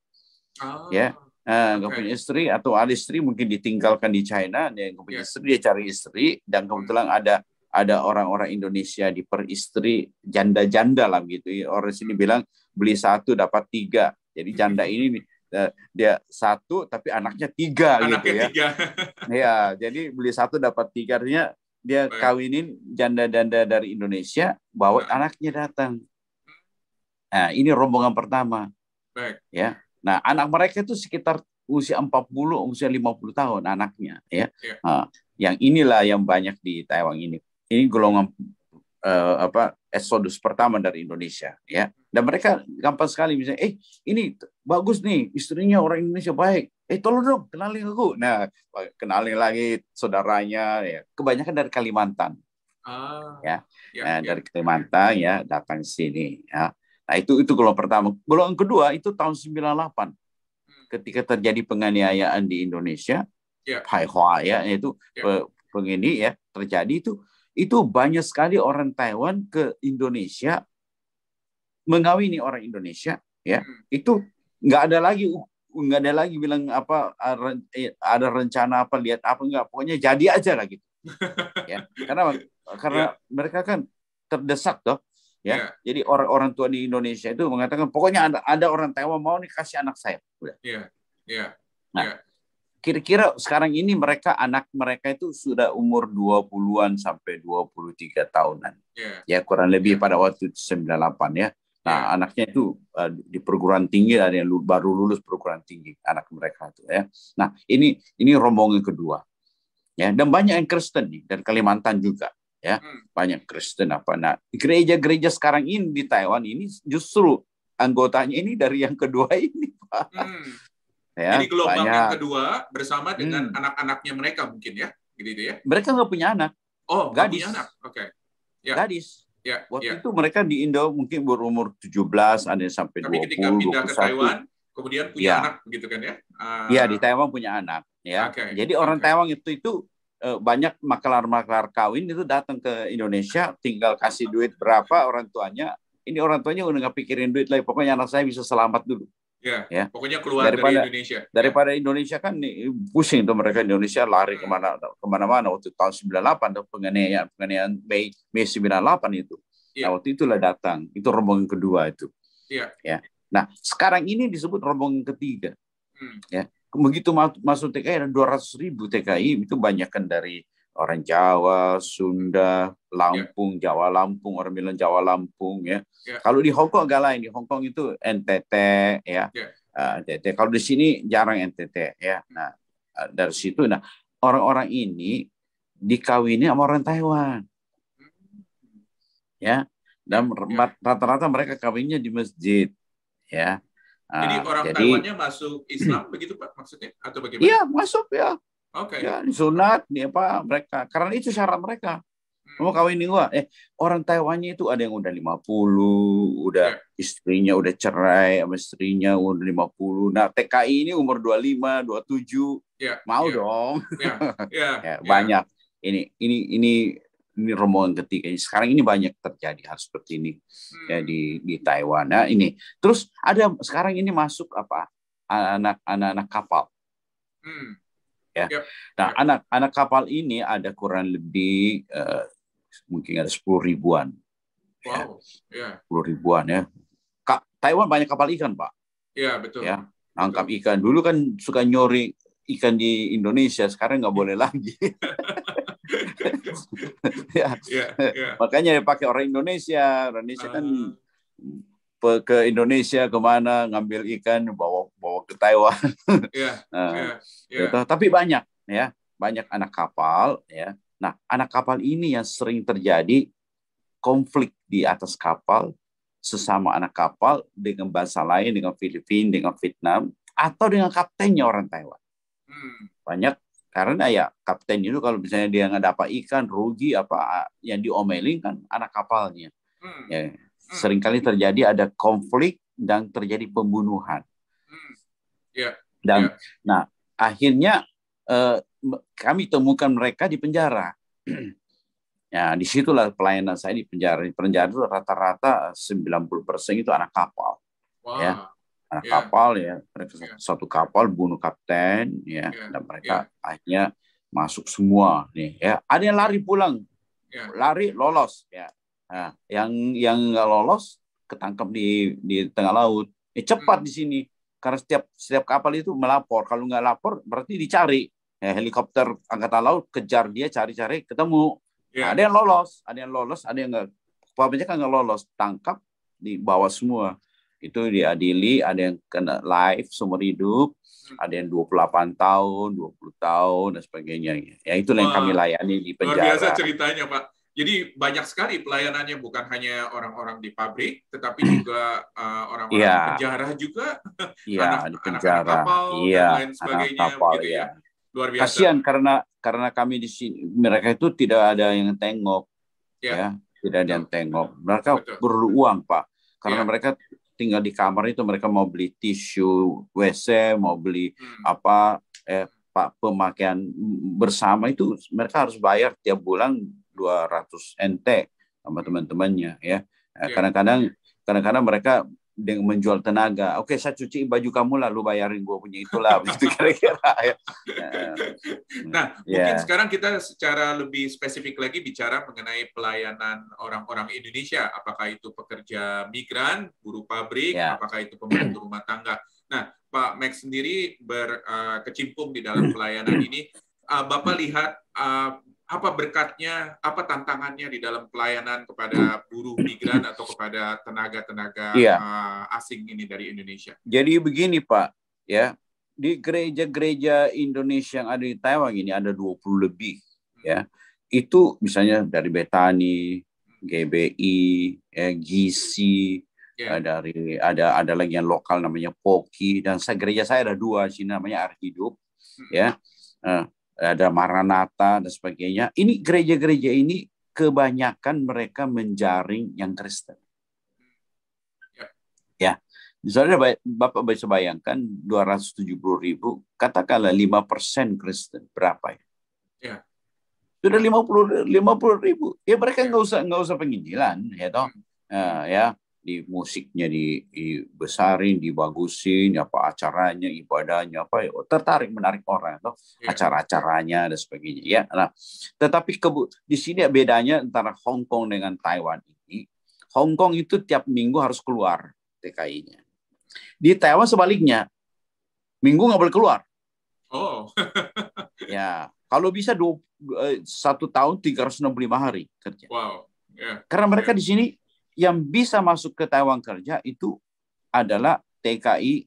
oh, Ya. Nah, nggak okay. punya istri atau ada istri mungkin ditinggalkan di China, dia nggak punya yeah. istri, dia cari istri dan hmm. kebetulan hmm. ada ada orang-orang Indonesia di peristri janda-janda lah gitu. Iya, orang sini hmm. bilang beli satu dapat tiga. Jadi janda hmm. ini eh, dia satu tapi anaknya tiga gitu anaknya gitu ya. Tiga. ya, jadi beli satu dapat tiga artinya dia kawinin janda-janda dari Indonesia bawa Baik. anaknya datang. Nah, ini rombongan pertama. Baik. Ya. Nah, anak mereka itu sekitar usia 40, usia 50 tahun anaknya ya. ya. Nah, yang inilah yang banyak di Taiwan ini ini golongan uh, apa eksodus pertama dari Indonesia ya dan mereka gampang sekali misalnya eh ini bagus nih istrinya orang Indonesia baik eh tolong dong kenalin aku nah kenalin lagi saudaranya ya kebanyakan dari Kalimantan ah, ya, ya, nah, ya. dari Kalimantan ya datang sini ya nah itu itu golongan pertama golongan kedua itu tahun 98 hmm. ketika terjadi penganiayaan di Indonesia yeah. Hai Hua ya itu yeah. Ya. pengini ya terjadi itu itu banyak sekali orang Taiwan ke Indonesia mengawini orang Indonesia ya hmm. itu nggak ada lagi nggak ada lagi bilang apa eh, ada rencana apa lihat apa nggak pokoknya jadi aja lah gitu ya karena karena yeah. mereka kan terdesak toh ya yeah. jadi orang-orang tua di Indonesia itu mengatakan pokoknya ada ada orang Taiwan mau nih kasih anak saya udah yeah. Yeah. yeah. nah yeah. Kira-kira sekarang ini mereka anak mereka itu sudah umur 20-an sampai 23 tahunan. Yeah. Ya kurang lebih yeah. pada waktu 98 ya. Nah, yeah. anaknya itu uh, di perguruan tinggi ada yang baru lulus perguruan tinggi anak mereka itu ya. Nah, ini ini rombongan kedua. Ya, dan banyak yang Kristen nih dan Kalimantan juga ya. Hmm. Banyak Kristen apa nah gereja-gereja sekarang ini di Taiwan ini justru anggotanya ini dari yang kedua ini, Hmm. Ya, Jadi gelombang banyak. yang kedua bersama hmm. dengan hmm. anak-anaknya mereka mungkin ya, gitu ya. Mereka nggak punya anak. Oh, gadis. Punya anak. Oke. Okay. Ya. Gadis. Ya, Waktu ya. itu mereka di Indo mungkin berumur 17, ada sampai Tapi 20, ketika pindah 21. ke Taiwan, kemudian punya ya. anak gitu kan ya? Ah. Iya, uh... di Taiwan punya anak ya. Okay. Jadi orang okay. Taiwan itu itu e, banyak maklar-maklar kawin itu datang ke Indonesia, tinggal kasih duit berapa orang tuanya. Ini orang tuanya udah nggak pikirin duit lagi, pokoknya anak saya bisa selamat dulu. Ya, ya. Pokoknya keluar daripada, dari Indonesia. Daripada ya. Indonesia kan pusing tuh mereka Indonesia lari hmm. kemana kemana mana waktu tahun 98 tuh penganiayaan penganiayaan Mei Mei 98 itu. Ya. Nah, waktu itulah datang itu rombongan kedua itu. Ya. ya. Nah sekarang ini disebut rombongan ketiga. Hmm. Ya. Begitu masuk TKI ada 200 ribu TKI itu banyak dari orang Jawa, Sunda, ya. Lampung, yeah. Jawa Lampung, orang bilang Jawa Lampung ya. Yeah. Kalau di Hong Kong enggak lain, di Hong Kong itu NTT ya. Yeah. Ya. Uh, NTT. Kalau di sini jarang NTT ya. Nah, ah, dari situ nah orang-orang ini dikawini sama orang Taiwan. Ya. Dan ya. rata-rata mereka kawinnya di masjid ya. jadi ah, orang jadi, Taiwannya masuk Islam begitu Pak maksudnya atau bagaimana? Iya, masuk ya. Oke. Okay. Ya, sunat, nih apa mereka. Karena itu syarat mereka. Hmm. Mau kawin gua? Eh, orang Taiwannya itu ada yang udah 50, udah yeah. istrinya udah cerai sama istrinya udah 50. Nah, TKI ini umur 25, 27. Yeah. Mau yeah. dong. Yeah. Yeah. ya, yeah. Ya, ya. banyak. Ini ini ini ini rombongan ketiga ini sekarang ini banyak terjadi hal seperti ini hmm. ya di di Taiwan. Nah, ini. Terus ada sekarang ini masuk apa? anak-anak kapal. Hmm ya. Yep. Nah, anak-anak kapal ini ada kurang lebih uh, mungkin ada sepuluh ribuan. Ya. Wow. Ya. Yeah. 10 ribuan ya. Ka Taiwan banyak kapal ikan, Pak. Iya, yeah, betul. Ya, nangkap betul. ikan. Dulu kan suka nyori ikan di Indonesia, sekarang nggak iya. boleh lagi. ya. Yeah, yeah. Makanya pakai orang Indonesia. Orang Indonesia uh. kan ah ke Indonesia kemana ngambil ikan bawa bawa ke Taiwan. Yeah, yeah, yeah. Tapi banyak ya, banyak anak kapal ya. Nah, anak kapal ini yang sering terjadi konflik di atas kapal sesama anak kapal dengan bangsa lain dengan Filipina, dengan Vietnam atau dengan kaptennya orang Taiwan. Hmm. Banyak karena ya kapten itu kalau misalnya dia nggak dapat ikan rugi apa yang diomelin kan anak kapalnya. Hmm. Ya, Hmm. seringkali terjadi ada konflik dan terjadi pembunuhan. Hmm. Yeah. Dan yeah. nah akhirnya eh, kami temukan mereka di penjara. ya disitulah pelayanan saya di penjara. Di penjara itu rata-rata 90% eh, itu anak kapal. Wow. Ya anak yeah. kapal ya mereka yeah. satu kapal bunuh kapten ya yeah. dan mereka yeah. akhirnya masuk semua nih ya ada yang lari pulang yeah. lari lolos ya Nah, yang yang nggak lolos ketangkap di di tengah laut. Eh, cepat hmm. di sini karena setiap setiap kapal itu melapor. Kalau nggak lapor berarti dicari. Eh, helikopter angkatan laut kejar dia cari-cari ketemu. Yeah. Nah, iya. ada yang lolos, ada yang lolos, ada yang nggak. Pak kan nggak lolos, tangkap dibawa semua. Itu diadili, ada yang kena live seumur hidup, hmm. ada yang 28 tahun, 20 tahun dan sebagainya. Ya itu Wah, yang kami layani di penjara. Luar biasa ceritanya, Pak. Jadi banyak sekali pelayanannya bukan hanya orang-orang di pabrik, tetapi hmm. juga eh, orang-orang uh, iya. yeah. penjara juga, yeah, anak, penjara. Iya, anak kapal yeah, dan lain sebagainya, anak kapal, gitu ya. Iya. Luar biasa. Kasihan karena karena kami di sini mereka itu tidak ada yang tengok, yeah. ya tidak ada yang tengok. Mereka Betul. perlu uang pak, karena yeah. mereka tinggal di kamar itu mereka mau beli tisu WC, mau beli hmm. apa eh, pak pemakaian bersama itu mereka harus bayar tiap bulan 200 NT sama teman-temannya ya. Eh, iya. Kadang-kadang kadang-kadang mereka dengan menjual tenaga. Oke, okay, saya cuci baju kamu lalu bayarin gue punya itulah, begitu kira-kira. Ya. nah, yeah. Ya. mungkin sekarang kita secara lebih spesifik lagi bicara mengenai pelayanan orang-orang Indonesia. Apakah itu pekerja migran, buruh pabrik, yeah. apakah itu pembantu rumah tangga. Nah, Pak Max sendiri berkecimpung eh, uh, di dalam pelayanan ini. Uh, Bapak hmm. lihat uh, apa berkatnya, apa tantangannya di dalam pelayanan kepada buruh migran atau kepada tenaga-tenaga iya. Eh, asing ini dari Indonesia? Jadi begini Pak, ya di gereja-gereja Indonesia yang ada di Taiwan ini ada 20 lebih, ya hmm. itu misalnya dari Betani, GBI, eh, ya, GC, yeah. dari ada ada lagi yang lokal namanya Poki dan saya, gereja saya ada dua sih namanya Arhidup, hmm. ya. Nah, ada Maranatha dan sebagainya. Ini gereja-gereja ini kebanyakan mereka menjaring yang Kristen. Ya, ya. misalnya Bapak bisa bayangkan 270 ribu, katakanlah 5 persen Kristen, berapa ya? ya. Sudah 50, 50 ribu, ya mereka nggak ya. usah nggak usah penginjilan, ya toh. Uh, ya di musiknya di, dibesarin, dibagusin, apa acaranya, ibadahnya apa ya, tertarik menarik orang atau yeah. Iya. acara-acaranya dan sebagainya ya. Nah, tetapi ke, di sini ya bedanya antara Hong Kong dengan Taiwan ini, Hong Kong itu tiap minggu harus keluar TKI-nya. Di Taiwan sebaliknya, minggu nggak boleh keluar. Oh. ya, kalau bisa dua, eh, satu tahun 365 hari kerja. Wow. Yeah. Karena mereka yeah. di sini yang bisa masuk ke Taiwan kerja itu adalah TKI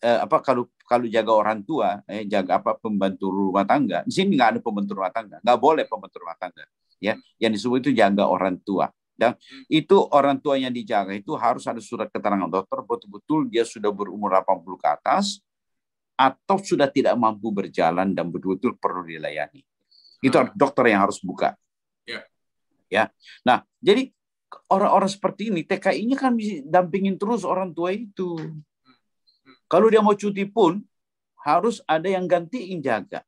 eh, apa kalau kalau jaga orang tua, eh, jaga apa pembantu rumah tangga. Di sini nggak ada pembantu rumah tangga, nggak boleh pembantu rumah tangga. Ya, yang disebut itu jaga orang tua. Dan itu orang tua yang dijaga itu harus ada surat keterangan dokter betul-betul dia sudah berumur 80 ke atas atau sudah tidak mampu berjalan dan betul-betul perlu dilayani. Itu hmm. dokter yang harus buka. Ya. ya. Nah, jadi orang-orang seperti ini TKI-nya kan bisa dampingin terus orang tua itu. Hmm. Hmm. Kalau dia mau cuti pun harus ada yang gantiin jaga.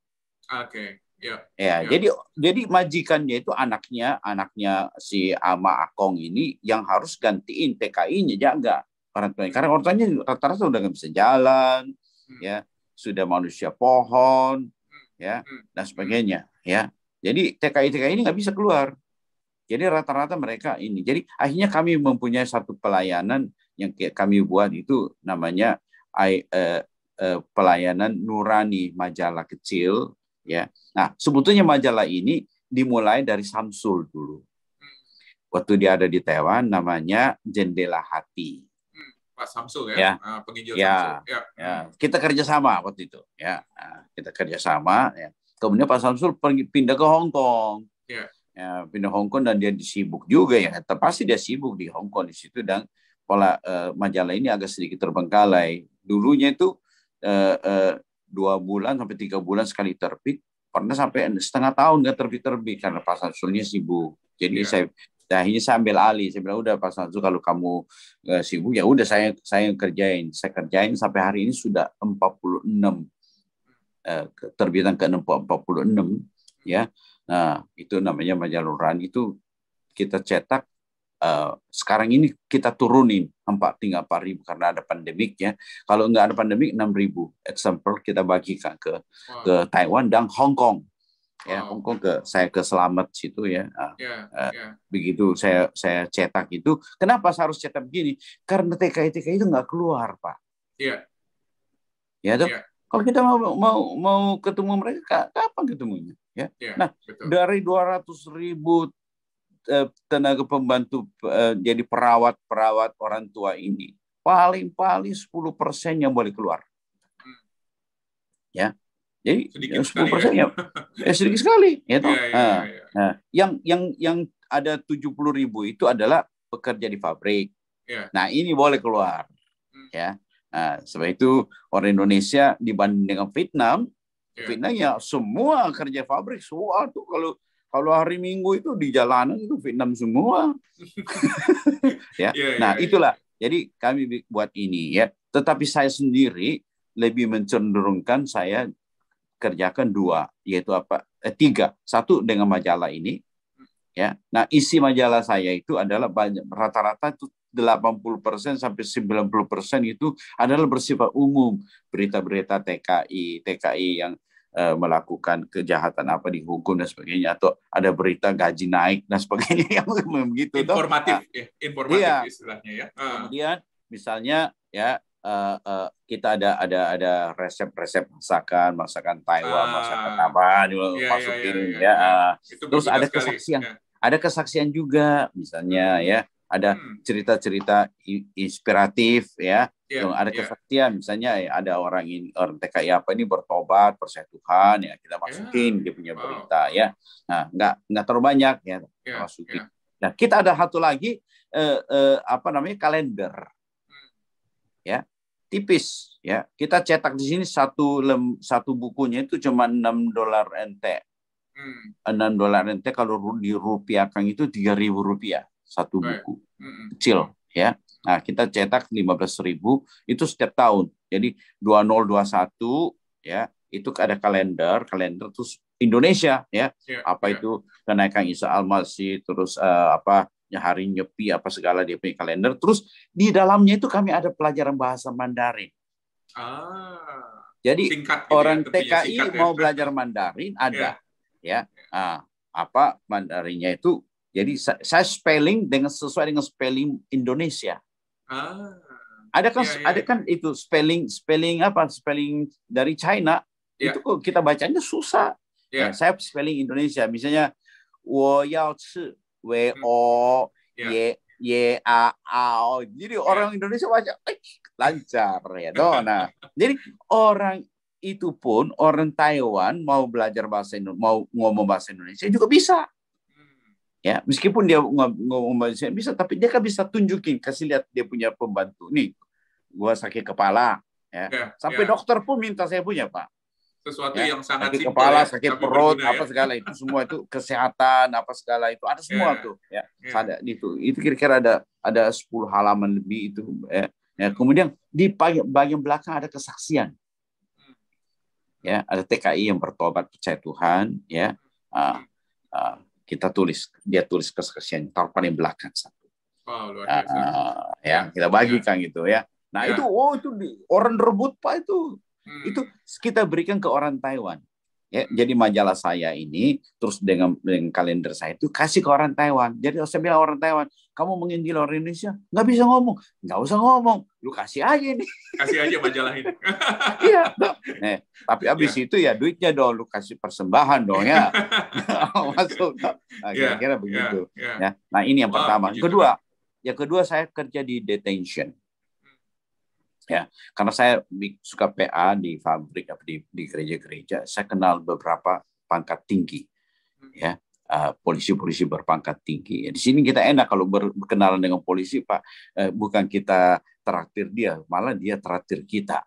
Oke. Okay. Yeah. Ya, yeah. Ya. jadi jadi majikannya itu anaknya, anaknya si Ama Akong ini yang harus gantiin TKI-nya jaga orang tuanya. Karena orang tuanya rata-rata sudah nggak bisa jalan, hmm. ya sudah manusia pohon, hmm. ya hmm. dan sebagainya. Ya, jadi TKI TKI ini nggak bisa keluar. Jadi rata-rata mereka ini. Jadi akhirnya kami mempunyai satu pelayanan yang kami buat itu namanya eh, eh, pelayanan Nurani majalah kecil ya. Nah, sebetulnya majalah ini dimulai dari Samsul dulu. Hmm. Waktu dia ada di Taiwan namanya Jendela Hati. Hmm, Pak Samsul ya, ya. Ah, penginjil ya. Samsul. Ya. ya, kita kerjasama waktu itu. Ya, nah, kita kerjasama. Ya. Kemudian Pak Samsul pindah ke Hong Kong. Ya ya, pindah Hongkong dan dia disibuk juga ya terpasti dia sibuk di Hongkong di situ dan pola uh, majalah ini agak sedikit terbengkalai dulunya itu uh, uh, dua bulan sampai tiga bulan sekali terbit pernah sampai setengah tahun nggak terbit-terbit karena Pak Samsulnya sibuk jadi yeah. saya Nah, akhirnya saya ambil alih. Saya bilang udah Pak Sansu kalau kamu uh, sibuk ya udah saya saya kerjain. Saya kerjain sampai hari ini sudah 46 uh, terbitan ke 46 ya. Nah, itu namanya majalah nurani itu kita cetak eh, sekarang ini kita turunin empat tinggal empat ribu karena ada pandemiknya. Kalau nggak ada pandemik enam ribu example kita bagikan ke wow. ke Taiwan dan Hong Kong. Ya, wow. Hong Kong ke saya ke Selamat situ ya. Yeah, uh, ya, ah, yeah. Begitu saya saya cetak itu. Kenapa saya harus cetak begini? Karena TKI TKI itu nggak keluar pak. Yeah. Ya Yeah. Ya. Kalau kita mau mau mau ketemu mereka, kapan ketemunya? Ya. Yeah, nah, betul. dari 200 ribu eh, tenaga pembantu eh, jadi perawat-perawat orang tua ini, paling-paling 10 persen yang boleh keluar. Hmm. Ya. Jadi sedikit 10 eh, ya. persen ya. ya. sedikit sekali, ya, Ya, ya, nah, Nah, yang yang yang ada 70 ribu itu adalah pekerja di pabrik. Ya. Nah, ini boleh keluar. Hmm. Ya. Nah, sebab itu orang Indonesia dibanding dengan Vietnam Vietnamnya ya. semua kerja pabrik semua tuh kalau kalau hari Minggu itu di jalanan itu Vietnam semua. ya. Yeah, nah, ya, ya. itulah. Yeah. Jadi kami buat ini ya. Tetapi saya sendiri lebih mencenderungkan saya kerjakan dua, yaitu apa? Eh, tiga. Satu dengan majalah ini. Hmm. Ya. Nah, isi majalah saya itu adalah banyak rata-rata itu 80% sampai 90% itu adalah bersifat umum. Berita-berita TKI, TKI yang uh, melakukan kejahatan apa di hukum dan sebagainya atau ada berita gaji naik dan sebagainya yang begitu informatif toh. Nah, ya, informatif ya. istilahnya ya uh. kemudian misalnya ya uh, uh, kita ada ada ada resep-resep masakan masakan Taiwan uh. masakan apa iya, iya, masukin iya, iya, ya, iya. ya, ya. terus ada kesaksian ada kesaksian juga misalnya hmm. ya ada hmm. cerita-cerita inspiratif ya yeah, ada iya. kesaktian yeah. misalnya ya, ada orang ini orang TKI apa ini bertobat percaya Tuhan ya kita masukin yeah. dia punya berita ya nah nggak nggak terlalu banyak ya yeah, masukin yeah. nah kita ada satu lagi eh, eh, apa namanya kalender hmm. ya tipis ya kita cetak di sini satu lem satu bukunya itu cuma 6 dolar NT hmm. 6 dolar NT kalau dirupiahkan itu 3000 rupiah satu buku kecil ya. Nah, kita cetak 15.000 itu setiap tahun. Jadi 2021 ya, itu ada kalender, kalender terus Indonesia ya. Yeah, apa yeah. itu kenaikan Isa Al-Masih, terus uh, apa hari nyepi apa segala dia punya kalender. Terus di dalamnya itu kami ada pelajaran bahasa Mandarin. Ah. Jadi singkat gitu ya, orang ya, TKI mau ya. belajar Mandarin ada yeah. ya. Uh, apa Mandarinnya itu jadi saya spelling dengan sesuai dengan spelling Indonesia. Ah. Ada kan iya, iya. ada iya. kan itu spelling spelling apa spelling dari China yeah. itu kok kita bacanya susah. Yeah. Iya. saya spelling Indonesia misalnya wo yao chi w o ye ye a a o. Jadi yeah. orang Indonesia baca eh, lancar ya dona. jadi orang itu pun orang Taiwan mau belajar bahasa Indonesia, mau ngomong bahasa Indonesia juga bisa ya meskipun dia ngomong saya bisa tapi dia kan bisa tunjukin kasih lihat dia punya pembantu nih gua sakit kepala ya, ya sampai ya. dokter pun minta saya punya pak sesuatu ya, yang sangat sakit kepala kepala ya, sakit perut berguna, apa ya. segala itu semua itu kesehatan apa segala itu ada semua ya. tuh ya, ya. ada itu itu kira-kira ada ada 10 halaman lebih itu ya, ya. kemudian di bagian belakang ada kesaksian hmm. ya ada TKI yang bertobat percaya Tuhan ya uh, uh, kita tulis dia tulis kesaksian taruh paling belakang satu wow, luar ah, biasa. Uh, ya kita bagikan ya. gitu ya nah ya. itu oh itu di, orang rebut pak itu hmm. itu kita berikan ke orang Taiwan Ya, jadi majalah saya ini terus dengan, dengan kalender saya itu kasih ke orang Taiwan. Jadi saya bilang orang Taiwan, kamu menginjil orang Indonesia nggak bisa ngomong, nggak usah ngomong, lu kasih aja ini. Kasih aja majalah ini. Iya. eh, tapi abis ya. itu ya duitnya dong, lu kasih persembahan dong ya. Masuk. Nah, iya. kira-kira ya. begitu. Ya. Nah ini yang pertama. yang kedua, ya kedua saya kerja di detention ya karena saya suka PA di pabrik di di gereja-gereja saya kenal beberapa pangkat tinggi hmm. ya eh, polisi-polisi uh, berpangkat tinggi ya, di sini kita enak kalau berkenalan dengan polisi pak uh, bukan kita terakhir dia malah dia terakhir kita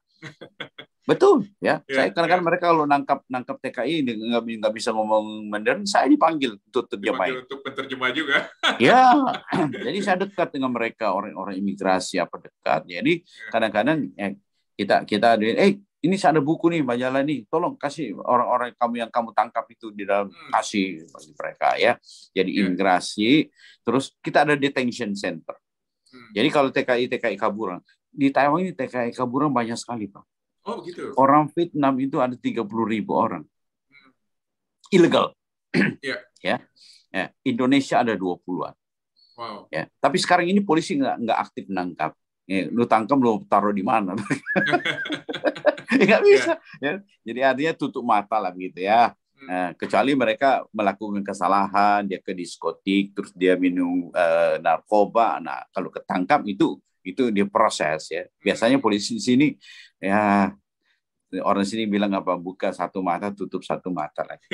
Betul, ya. Yeah, saya kadang-kadang iya. yeah. mereka kalau nangkap nangkap TKI nggak nggak bisa ngomong Mandarin, saya dipanggil untuk terjemahin. Ya. Untuk penterjemah juga. ya, jadi saya dekat dengan mereka orang-orang imigrasi apa dekat. Jadi iya. kadang-kadang yeah. eh, kita kita ada, eh ini saya ada buku nih majalah nih, tolong kasih orang-orang kamu yang kamu tangkap itu di dalam hmm. kasih bagi mereka ya. Jadi iya. imigrasi, terus kita ada detention center. Hmm. Jadi kalau TKI TKI kabur, di Taiwan ini TKI Kaburan banyak sekali, Pak. Oh, gitu. Orang Vietnam itu ada 30 ribu orang. Hmm. Ilegal. yeah. Ya. ya. ya. Indonesia ada 20-an. Wow. Ya. Tapi sekarang ini polisi nggak nggak aktif menangkap. Ya, lu tangkap lu taruh di mana? ya, bisa. Yeah. Ya. Jadi artinya tutup mata lah gitu ya. Hmm. Nah, kecuali mereka melakukan kesalahan, dia ke diskotik, terus dia minum uh, narkoba. Nah, kalau ketangkap itu itu diproses ya. Biasanya hmm. polisi di sini ya orang sini bilang apa buka satu mata tutup satu mata lagi.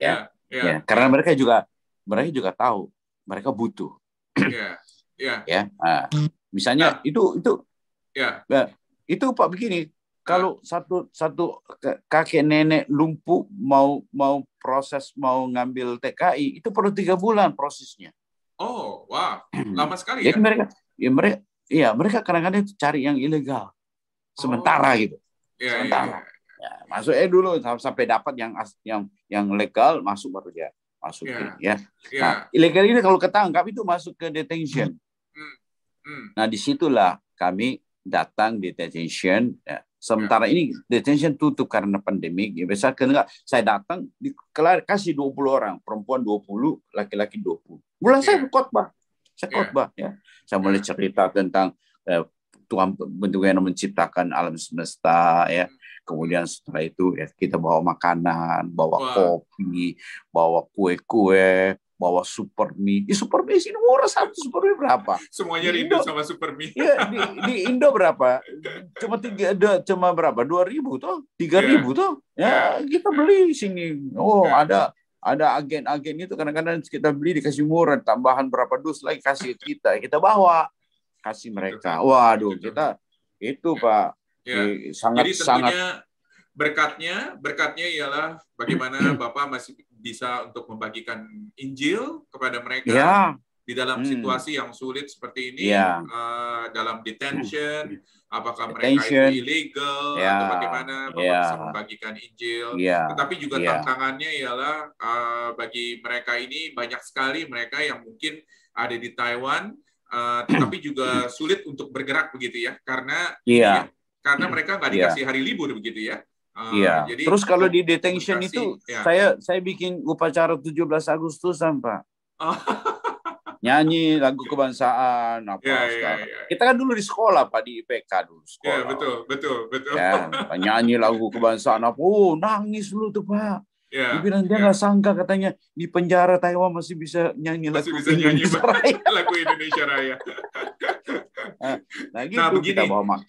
ya. ya, yeah. ya. Karena mereka juga mereka juga tahu mereka butuh. ya. yeah. ya. ya nah, misalnya yeah. itu itu ya. Nah, itu Pak begini, kalau nah. satu satu kakek nenek lumpuh mau mau proses mau ngambil TKI itu perlu tiga bulan prosesnya. Oh, wah, wow. lama sekali. Jadi ya? mereka, ya mereka Iya, mereka kadang-kadang cari yang ilegal sementara oh. gitu. Yeah, sementara. Yeah, iya. Ya, masuknya dulu sampai dapat yang yang yang legal masuk baru dia masuk yeah. ya. Yeah. Nah, ilegal ini kalau ketangkap itu masuk ke detention. Mm. Mm. Nah, disitulah kami datang di detention. Ya. Sementara yeah. ini detention tutup karena pandemi. Ya, besar karena saya datang dikasih kasih 20 orang, perempuan 20, laki-laki 20. Mulai yeah. saya khotbah saya iya. khotbah ya saya mulai cerita tentang eh, Tuhan bentuknya menciptakan alam semesta ya hmm. kemudian setelah itu ya kita bawa makanan bawa wow. kopi bawa kue-kue bawa super mie. Ya, super mie sini murah satu super mie berapa? Semuanya di Indo, sama super mie. Iya, di, di Indo berapa? Cuma tiga, ada cuma berapa? Dua ribu toh? tiga iya. ribu toh? Ya iya. kita beli sini. Oh ada ada agen-agen itu kadang-kadang kita beli dikasih murah, tambahan berapa dus lagi kasih kita, kita bawa kasih mereka. Waduh, kita itu Pak ya. sangat Jadi sangat berkatnya berkatnya ialah bagaimana Bapak masih bisa untuk membagikan Injil kepada mereka. Ya di dalam hmm. situasi yang sulit seperti ini yeah. Iya. uh, dalam detention hmm. apakah mereka itu illegal yeah. atau bagaimana Bapak yeah. bisa membagikan Injil yeah. tetapi juga yeah. tantangannya ialah uh, bagi mereka ini banyak sekali mereka yang mungkin ada di Taiwan uh, tetapi juga sulit untuk bergerak begitu ya karena yeah. ya, karena hmm. mereka nggak iya. dikasih yeah. hari libur begitu ya eh, iya. Jadi Terus kalau di detention itu ya. saya saya bikin upacara 17 Agustus, Pak. Oh. nyanyi lagu kebangsaan apa yeah, iya, sekarang. Yeah, yeah. Kita kan dulu di sekolah Pak di IPK dulu iya, sekolah. Yeah, betul, betul, betul. Ya, nyanyi lagu kebangsaan apa. Oh, nangis dulu tuh Pak. Yeah, dia bilang dia iya. nggak yeah. sangka katanya di penjara Taiwan masih bisa nyanyi masih lagu bisa Indonesia nyanyi Raya. lagu Indonesia Raya. nah, nah gitu nah, begini, kita bawa mak.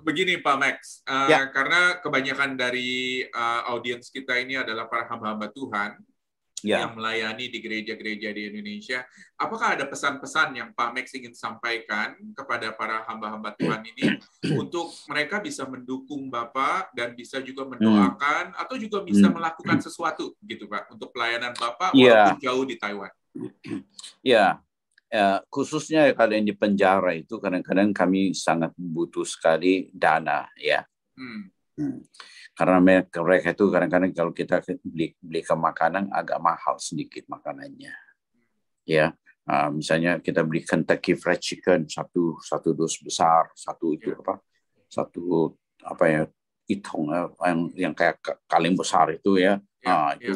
Begini Pak Max, uh, ya. karena kebanyakan dari uh, audiens kita ini adalah para hamba-hamba Tuhan, yeah. yang melayani di gereja-gereja di Indonesia. Apakah ada pesan-pesan yang Pak Max ingin sampaikan kepada para hamba-hamba Tuhan ini untuk mereka bisa mendukung Bapak dan bisa juga mendoakan hmm. atau juga bisa hmm. melakukan sesuatu gitu Pak untuk pelayanan Bapak yeah. walaupun jauh di Taiwan? Ya, ya, khususnya ya yang di penjara itu kadang-kadang kami sangat butuh sekali dana ya. Hmm. Hmm karena mereka itu kadang-kadang kalau kita beli beli ke makanan agak mahal sedikit makanannya ya uh, misalnya kita beli Kentucky Fried Chicken satu satu dus besar satu itu ya. apa satu apa ya hitung eh, yang yang kayak kaleng besar itu ya yeah, ya, ya. itu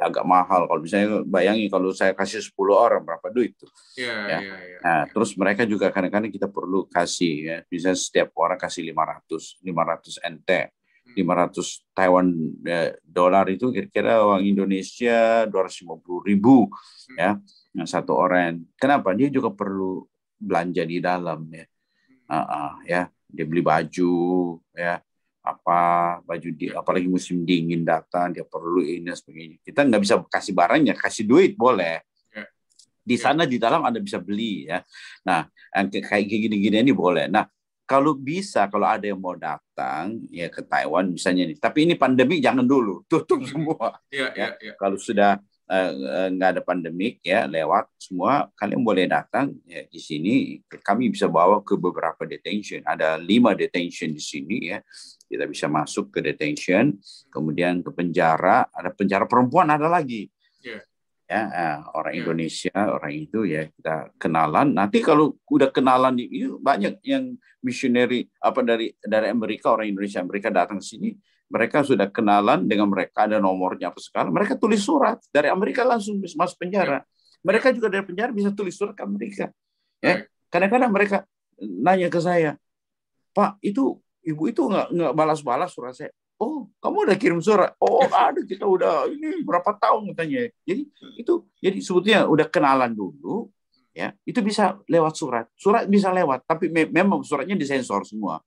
yeah. agak mahal kalau misalnya bayangi kalau saya kasih 10 orang berapa duit itu yeah, ya yeah, yeah, nah terus mereka juga kadang-kadang kita perlu kasih ya bisa setiap orang kasih 500 500 NT 500 Taiwan eh, dolar itu kira-kira uang Indonesia 250 ribu hmm. ya satu orang kenapa dia juga perlu belanja di dalam ya uh, uh, ya dia beli baju ya apa baju di apalagi musim dingin datang dia perlu ini sebagainya kita nggak bisa kasih barangnya kasih duit boleh ya. di sana ya. di dalam anda bisa beli ya nah kayak gini-gini ini boleh nah kalau bisa kalau ada yang mau datang ya ke Taiwan misalnya nih tapi ini pandemi jangan dulu tutup semua iya, ya, ya, ya. kalau sudah eh, eh, nggak uh, ada pandemik ya lewat semua kalian boleh datang ya, di sini kami bisa bawa ke beberapa detention ada lima detention di sini ya kita bisa masuk ke detention kemudian ke penjara ada penjara perempuan ada lagi yeah ya eh, orang ya. Indonesia orang itu ya kita kenalan nanti kalau udah kenalan itu banyak yang misioneri apa dari dari Amerika orang Indonesia mereka datang sini mereka sudah kenalan dengan mereka ada nomornya apa sekarang mereka tulis surat dari Amerika langsung masuk penjara ya. mereka juga dari penjara bisa tulis surat ke Amerika ya kadang-kadang mereka nanya ke saya Pak itu ibu itu nggak nggak balas-balas surat saya oh kamu udah kirim surat oh ada kita udah ini berapa tahun katanya jadi hmm. itu jadi sebetulnya udah kenalan dulu ya itu bisa lewat surat surat bisa lewat tapi me memang suratnya disensor semua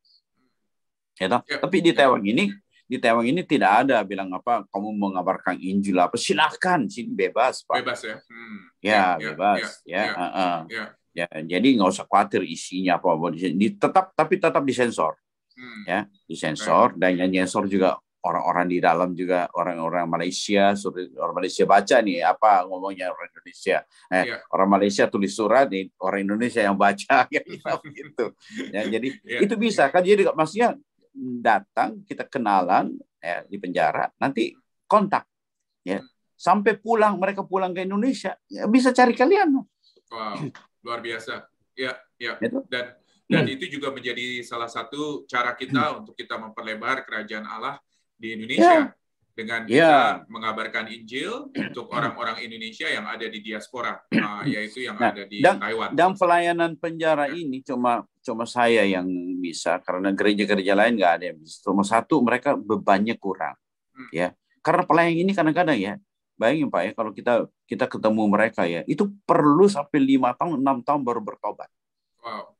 ya, ya tapi di Taiwan ini di Taiwan ini tidak ada bilang apa kamu mengabarkan Injil apa silahkan sini bebas pak bebas ya hmm. ya, ya, ya bebas ya, ya, ya, uh -uh. ya. ya jadi nggak usah khawatir isinya apa apa di tetap tapi tetap disensor hmm. ya disensor dan yang nyensor juga orang-orang di dalam juga orang-orang Malaysia surat orang Malaysia baca nih apa ngomongnya orang Indonesia eh, yeah. orang Malaysia tulis surat nih orang Indonesia yang baca kayak gitu ya jadi yeah. itu bisa kan jadi maksudnya datang kita kenalan ya, di penjara nanti kontak ya hmm. sampai pulang mereka pulang ke Indonesia ya, bisa cari kalian wow luar biasa ya ya dan dan hmm. itu juga menjadi salah satu cara kita hmm. untuk kita memperlebar kerajaan Allah di Indonesia. Yeah. Dengan ya. kita yeah. mengabarkan Injil untuk hmm. orang-orang Indonesia yang ada di diaspora, hmm. uh, yaitu yang nah, ada di dan, Taiwan. Dan pelayanan penjara ya. ini cuma cuma saya yang bisa, karena gereja-gereja lain nggak ada yang bisa. Cuma satu, mereka bebannya kurang. Hmm. ya Karena pelayan ini kadang-kadang ya, bayangin pak ya kalau kita kita ketemu mereka ya itu perlu sampai lima tahun enam tahun baru bertobat wow.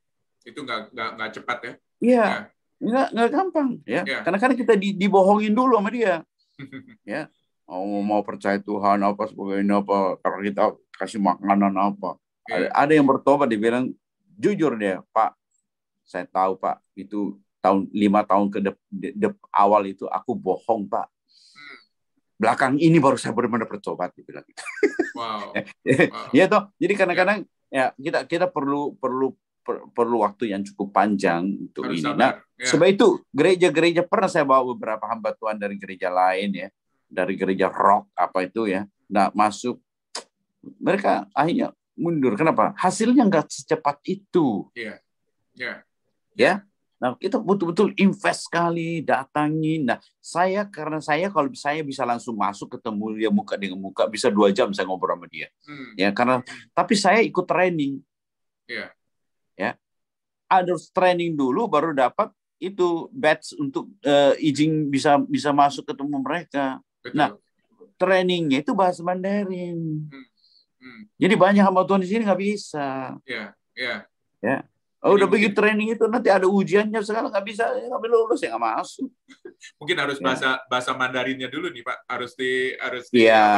Itu nggak nggak cepat ya? Iya. Ya. Nggak nggak gampang ya. ya. Karena kan kita di, dibohongin dulu sama dia. ya. Mau mau percaya Tuhan apa sebagainya apa karena kita kasih makanan apa. Ya. Ada, ada yang bertobat dibilang jujur deh Pak. Saya tahu Pak itu tahun lima tahun ke de, de, de, awal itu aku bohong Pak hmm. belakang ini baru saya benar-benar percobaan dibilang. Gitu. Wow. wow. ya toh. Jadi ya. kadang-kadang ya kita kita perlu perlu per, perlu waktu yang cukup panjang untuk Harus ini. Sabar. Nah, ya. sebab itu gereja-gereja pernah saya bawa beberapa hamba Tuhan dari gereja lain ya, dari gereja rock apa itu ya, nah masuk mereka akhirnya mundur. Kenapa? Hasilnya nggak secepat itu. Ya. Ya. Ya. Nah, kita betul-betul invest sekali datangin. Nah, saya karena saya kalau saya bisa langsung masuk ketemu dia muka dengan muka bisa dua jam saya ngobrol sama dia. Hmm. Ya, karena tapi saya ikut training. Yeah ada training dulu baru dapat itu batch untuk uh, izin bisa bisa masuk ketemu mereka. Betul. Nah, trainingnya itu bahasa Mandarin. Hmm. Hmm. Jadi banyak hamba Tuhan di sini nggak bisa. Ya, ya. Ya. Oh, Jadi udah mungkin, begitu training itu nanti ada ujiannya sekarang nggak bisa, ya, nggak ya, lulus ya nggak masuk. mungkin harus ya. bahasa bahasa Mandarinnya dulu nih Pak, harus di harus di ya.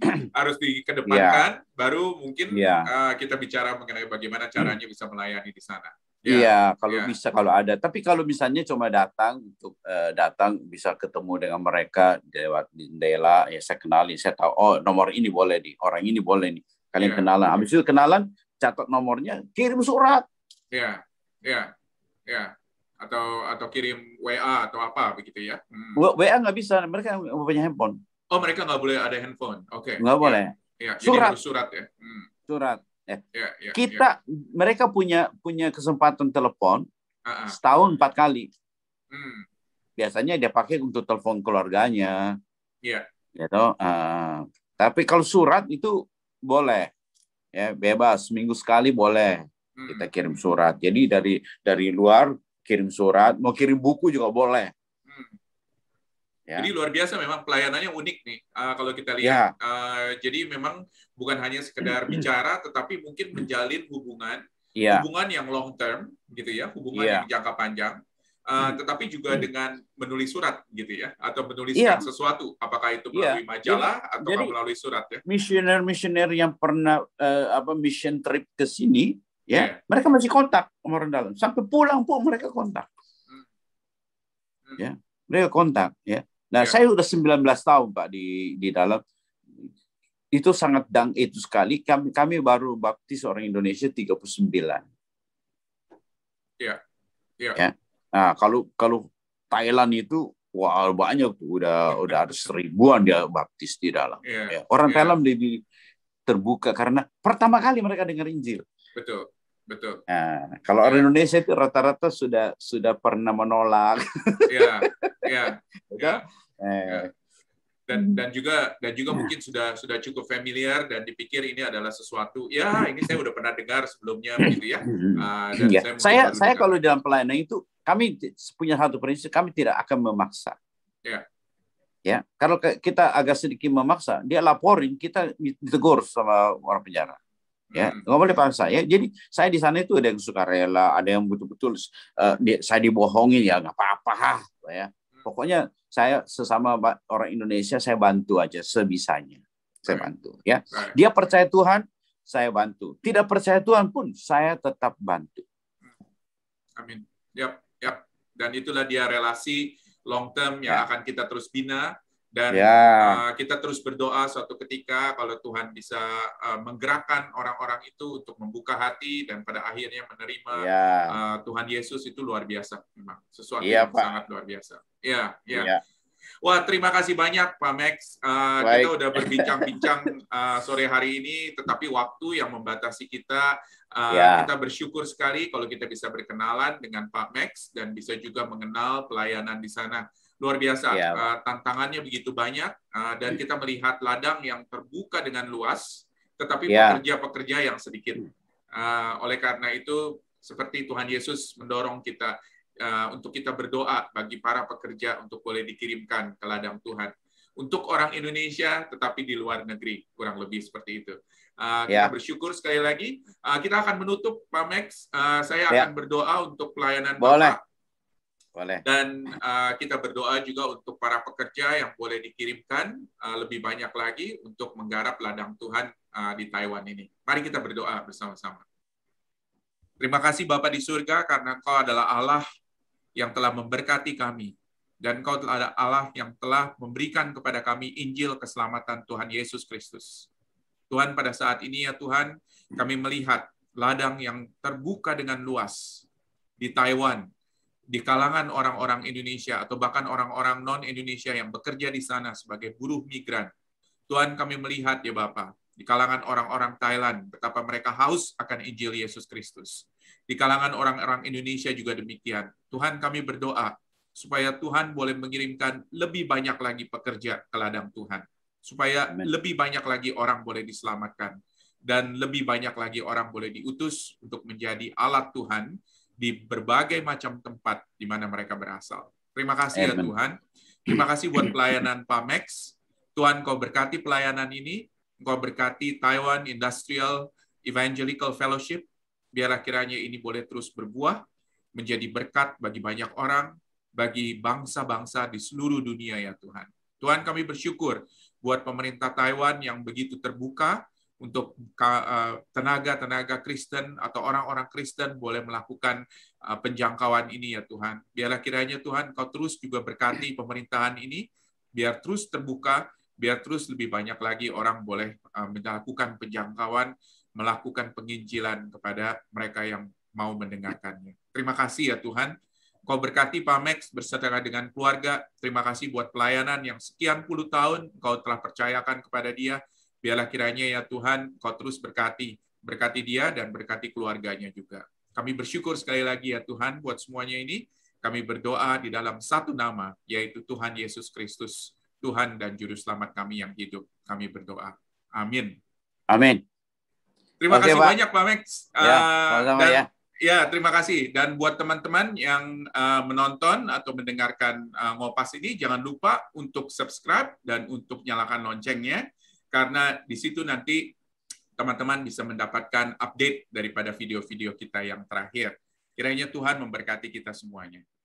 harus dikedepankan, ya. baru mungkin ya. uh, kita bicara mengenai bagaimana caranya hmm. bisa melayani di sana. Ya, iya, yeah, kalau yeah. bisa kalau ada. Tapi kalau misalnya cuma datang untuk uh, datang bisa ketemu dengan mereka lewat jendela, ya saya kenali, saya tahu oh nomor ini boleh nih, orang ini boleh nih. Kalian yeah. kenalan. Ya. Habis itu kenalan, catat nomornya, kirim surat. Iya, iya, iya. Atau atau kirim WA atau apa begitu ya? Hmm. WA nggak bisa, mereka nggak punya handphone. Oh, mereka nggak boleh ada handphone. Oke. Okay. Nggak yeah. boleh. Iya, surat. surat ya. Hmm. Surat yeah, yeah, ya, kita yeah. mereka punya punya kesempatan telepon uh-uh. setahun empat kali. Hmm. Biasanya dia pakai untuk telepon keluarganya. Iya. Yeah. Gitu. Uh, eh, tapi kalau surat itu boleh, ya bebas minggu sekali boleh hmm. kita kirim surat. Jadi dari dari luar kirim surat, mau kirim buku juga boleh. Ya. Jadi luar biasa memang pelayanannya unik nih uh, kalau kita ya. lihat. Ya. Uh, jadi memang bukan hanya sekedar bicara, tetapi mungkin menjalin hubungan, ya. hubungan yang long term gitu ya, hubungan ya. yang jangka panjang. Uh, tetapi juga hmm. dengan menulis surat gitu ya, atau menuliskan ya. sesuatu, apakah itu ya. melalui ya. majalah atau melalui surat ya. Misioner-misioner yang pernah uh, apa mission trip ke sini, ya, ya, mereka masih kontak sama orang dalam. Sampai pulang pun mereka kontak. Hmm. Hmm. Ya, mereka kontak ya Nah, yeah. saya sudah 19 tahun Pak di di dalam itu sangat dang itu sekali kami, kami baru baptis orang Indonesia 39. Iya. Iya. Ya. Ya. Yeah. Nah, kalau kalau Thailand itu wah banyak tuh udah udah ada seribuan dia baptis di dalam. Yeah. Yeah. Orang yeah. Thailand lebih terbuka karena pertama kali mereka dengar Injil. Betul. Betul. Nah, kalau orang iya. Indonesia itu rata-rata sudah sudah pernah menolak. Iya, iya. Ya. Dan dan juga dan juga mungkin sudah sudah cukup familiar dan dipikir ini adalah sesuatu ya ini saya sudah pernah dengar sebelumnya begitu ya. Ah, dan ya. Saya saya, saya kalau dalam pelayanan itu kami punya satu prinsip kami tidak akan memaksa. Ya. Ya, kalau kita agak sedikit memaksa, dia laporin kita ditegur sama orang penjara ya hmm. nggak boleh paksa saya. jadi saya di sana itu ada yang suka rela ada yang betul-betul uh, di, saya dibohongin ya nggak apa-apa ah, ya hmm. pokoknya saya sesama orang Indonesia saya bantu aja sebisanya saya bantu ya dia percaya Tuhan saya bantu tidak percaya Tuhan pun saya tetap bantu hmm. Amin yap yap dan itulah dia relasi long term yang ya. akan kita terus bina dan ya. uh, kita terus berdoa suatu ketika kalau Tuhan bisa uh, menggerakkan orang-orang itu untuk membuka hati dan pada akhirnya menerima ya. uh, Tuhan Yesus itu luar biasa memang sesuatu ya, yang sangat luar biasa. Ya, ya. ya. Wah, terima kasih banyak Pak Max. Uh, kita udah berbincang-bincang uh, sore hari ini, tetapi waktu yang membatasi kita. Uh, yeah. Kita bersyukur sekali kalau kita bisa berkenalan dengan Pak Max dan bisa juga mengenal pelayanan di sana luar biasa ya. uh, tantangannya begitu banyak uh, dan kita melihat ladang yang terbuka dengan luas tetapi iya. pekerja-pekerja yang sedikit uh, oleh karena itu seperti Tuhan Yesus mendorong kita uh, untuk kita berdoa bagi para pekerja untuk boleh dikirimkan ke ladang Tuhan untuk orang Indonesia tetapi di luar negeri kurang lebih seperti itu Uh, kita iya. bersyukur sekali lagi. Uh, kita akan menutup, Pak Max. Uh, saya yeah. akan berdoa untuk pelayanan Boleh. Boleh. Dan uh, kita berdoa juga untuk para pekerja yang boleh dikirimkan uh, lebih banyak lagi untuk menggarap ladang Tuhan uh, di Taiwan ini. Mari kita berdoa bersama-sama. Terima kasih Bapak di surga karena Kau adalah Allah yang telah memberkati kami dan Kau adalah Allah yang telah memberikan kepada kami Injil keselamatan Tuhan Yesus Kristus. Tuhan pada saat ini ya Tuhan, kami melihat ladang yang terbuka dengan luas di Taiwan di kalangan orang-orang Indonesia atau bahkan orang-orang non-Indonesia yang bekerja di sana sebagai buruh migran. Tuhan kami melihat ya Bapak, di kalangan orang-orang Thailand, betapa mereka haus akan Injil Yesus Kristus. Di kalangan orang-orang Indonesia juga demikian. Tuhan kami berdoa supaya Tuhan boleh mengirimkan lebih banyak lagi pekerja ke ladang Tuhan. Supaya Amen. lebih banyak lagi orang boleh diselamatkan. Dan lebih banyak lagi orang boleh diutus untuk menjadi alat Tuhan di berbagai macam tempat di mana mereka berasal. Terima kasih ya Amen. ya Tuhan. Terima kasih buat pelayanan Pamex. Tuhan kau berkati pelayanan ini. kau berkati Taiwan Industrial Evangelical Fellowship. Biarlah kiranya ini boleh terus berbuah, menjadi berkat bagi banyak orang, bagi bangsa-bangsa di seluruh dunia ya Tuhan. Tuhan kami bersyukur buat pemerintah Taiwan yang begitu terbuka, untuk eh, tenaga-tenaga Kristen atau orang-orang Kristen boleh melakukan eh, penjangkauan ini ya Tuhan. Biarlah kiranya Tuhan Kau terus juga berkati pemerintahan ini, biar terus terbuka, biar terus lebih banyak lagi orang boleh eh, melakukan penjangkauan, melakukan penginjilan kepada mereka yang mau mendengarkannya. Terima kasih ya Tuhan. Kau berkati Pak Max berserta dengan keluarga. Terima kasih buat pelayanan yang sekian puluh tahun Kau telah percayakan kepada dia. Biarlah kiranya ya Tuhan kau terus berkati, berkati dia dan berkati keluarganya juga. Kami bersyukur sekali lagi ya Tuhan buat semuanya ini. Kami berdoa di dalam satu nama, yaitu Tuhan Yesus Kristus, Tuhan dan Juru Selamat kami yang hidup. Kami berdoa. Amin. Amin. Terima Oke, kasih Pak. banyak Pak Max. Ya, uh, dan, ya. ya, terima kasih. Dan buat teman-teman yang uh, menonton atau mendengarkan uh, ngopas ini, jangan lupa untuk subscribe dan untuk nyalakan loncengnya karena di situ nanti teman-teman bisa mendapatkan update daripada video-video kita yang terakhir. Kiranya Tuhan memberkati kita semuanya.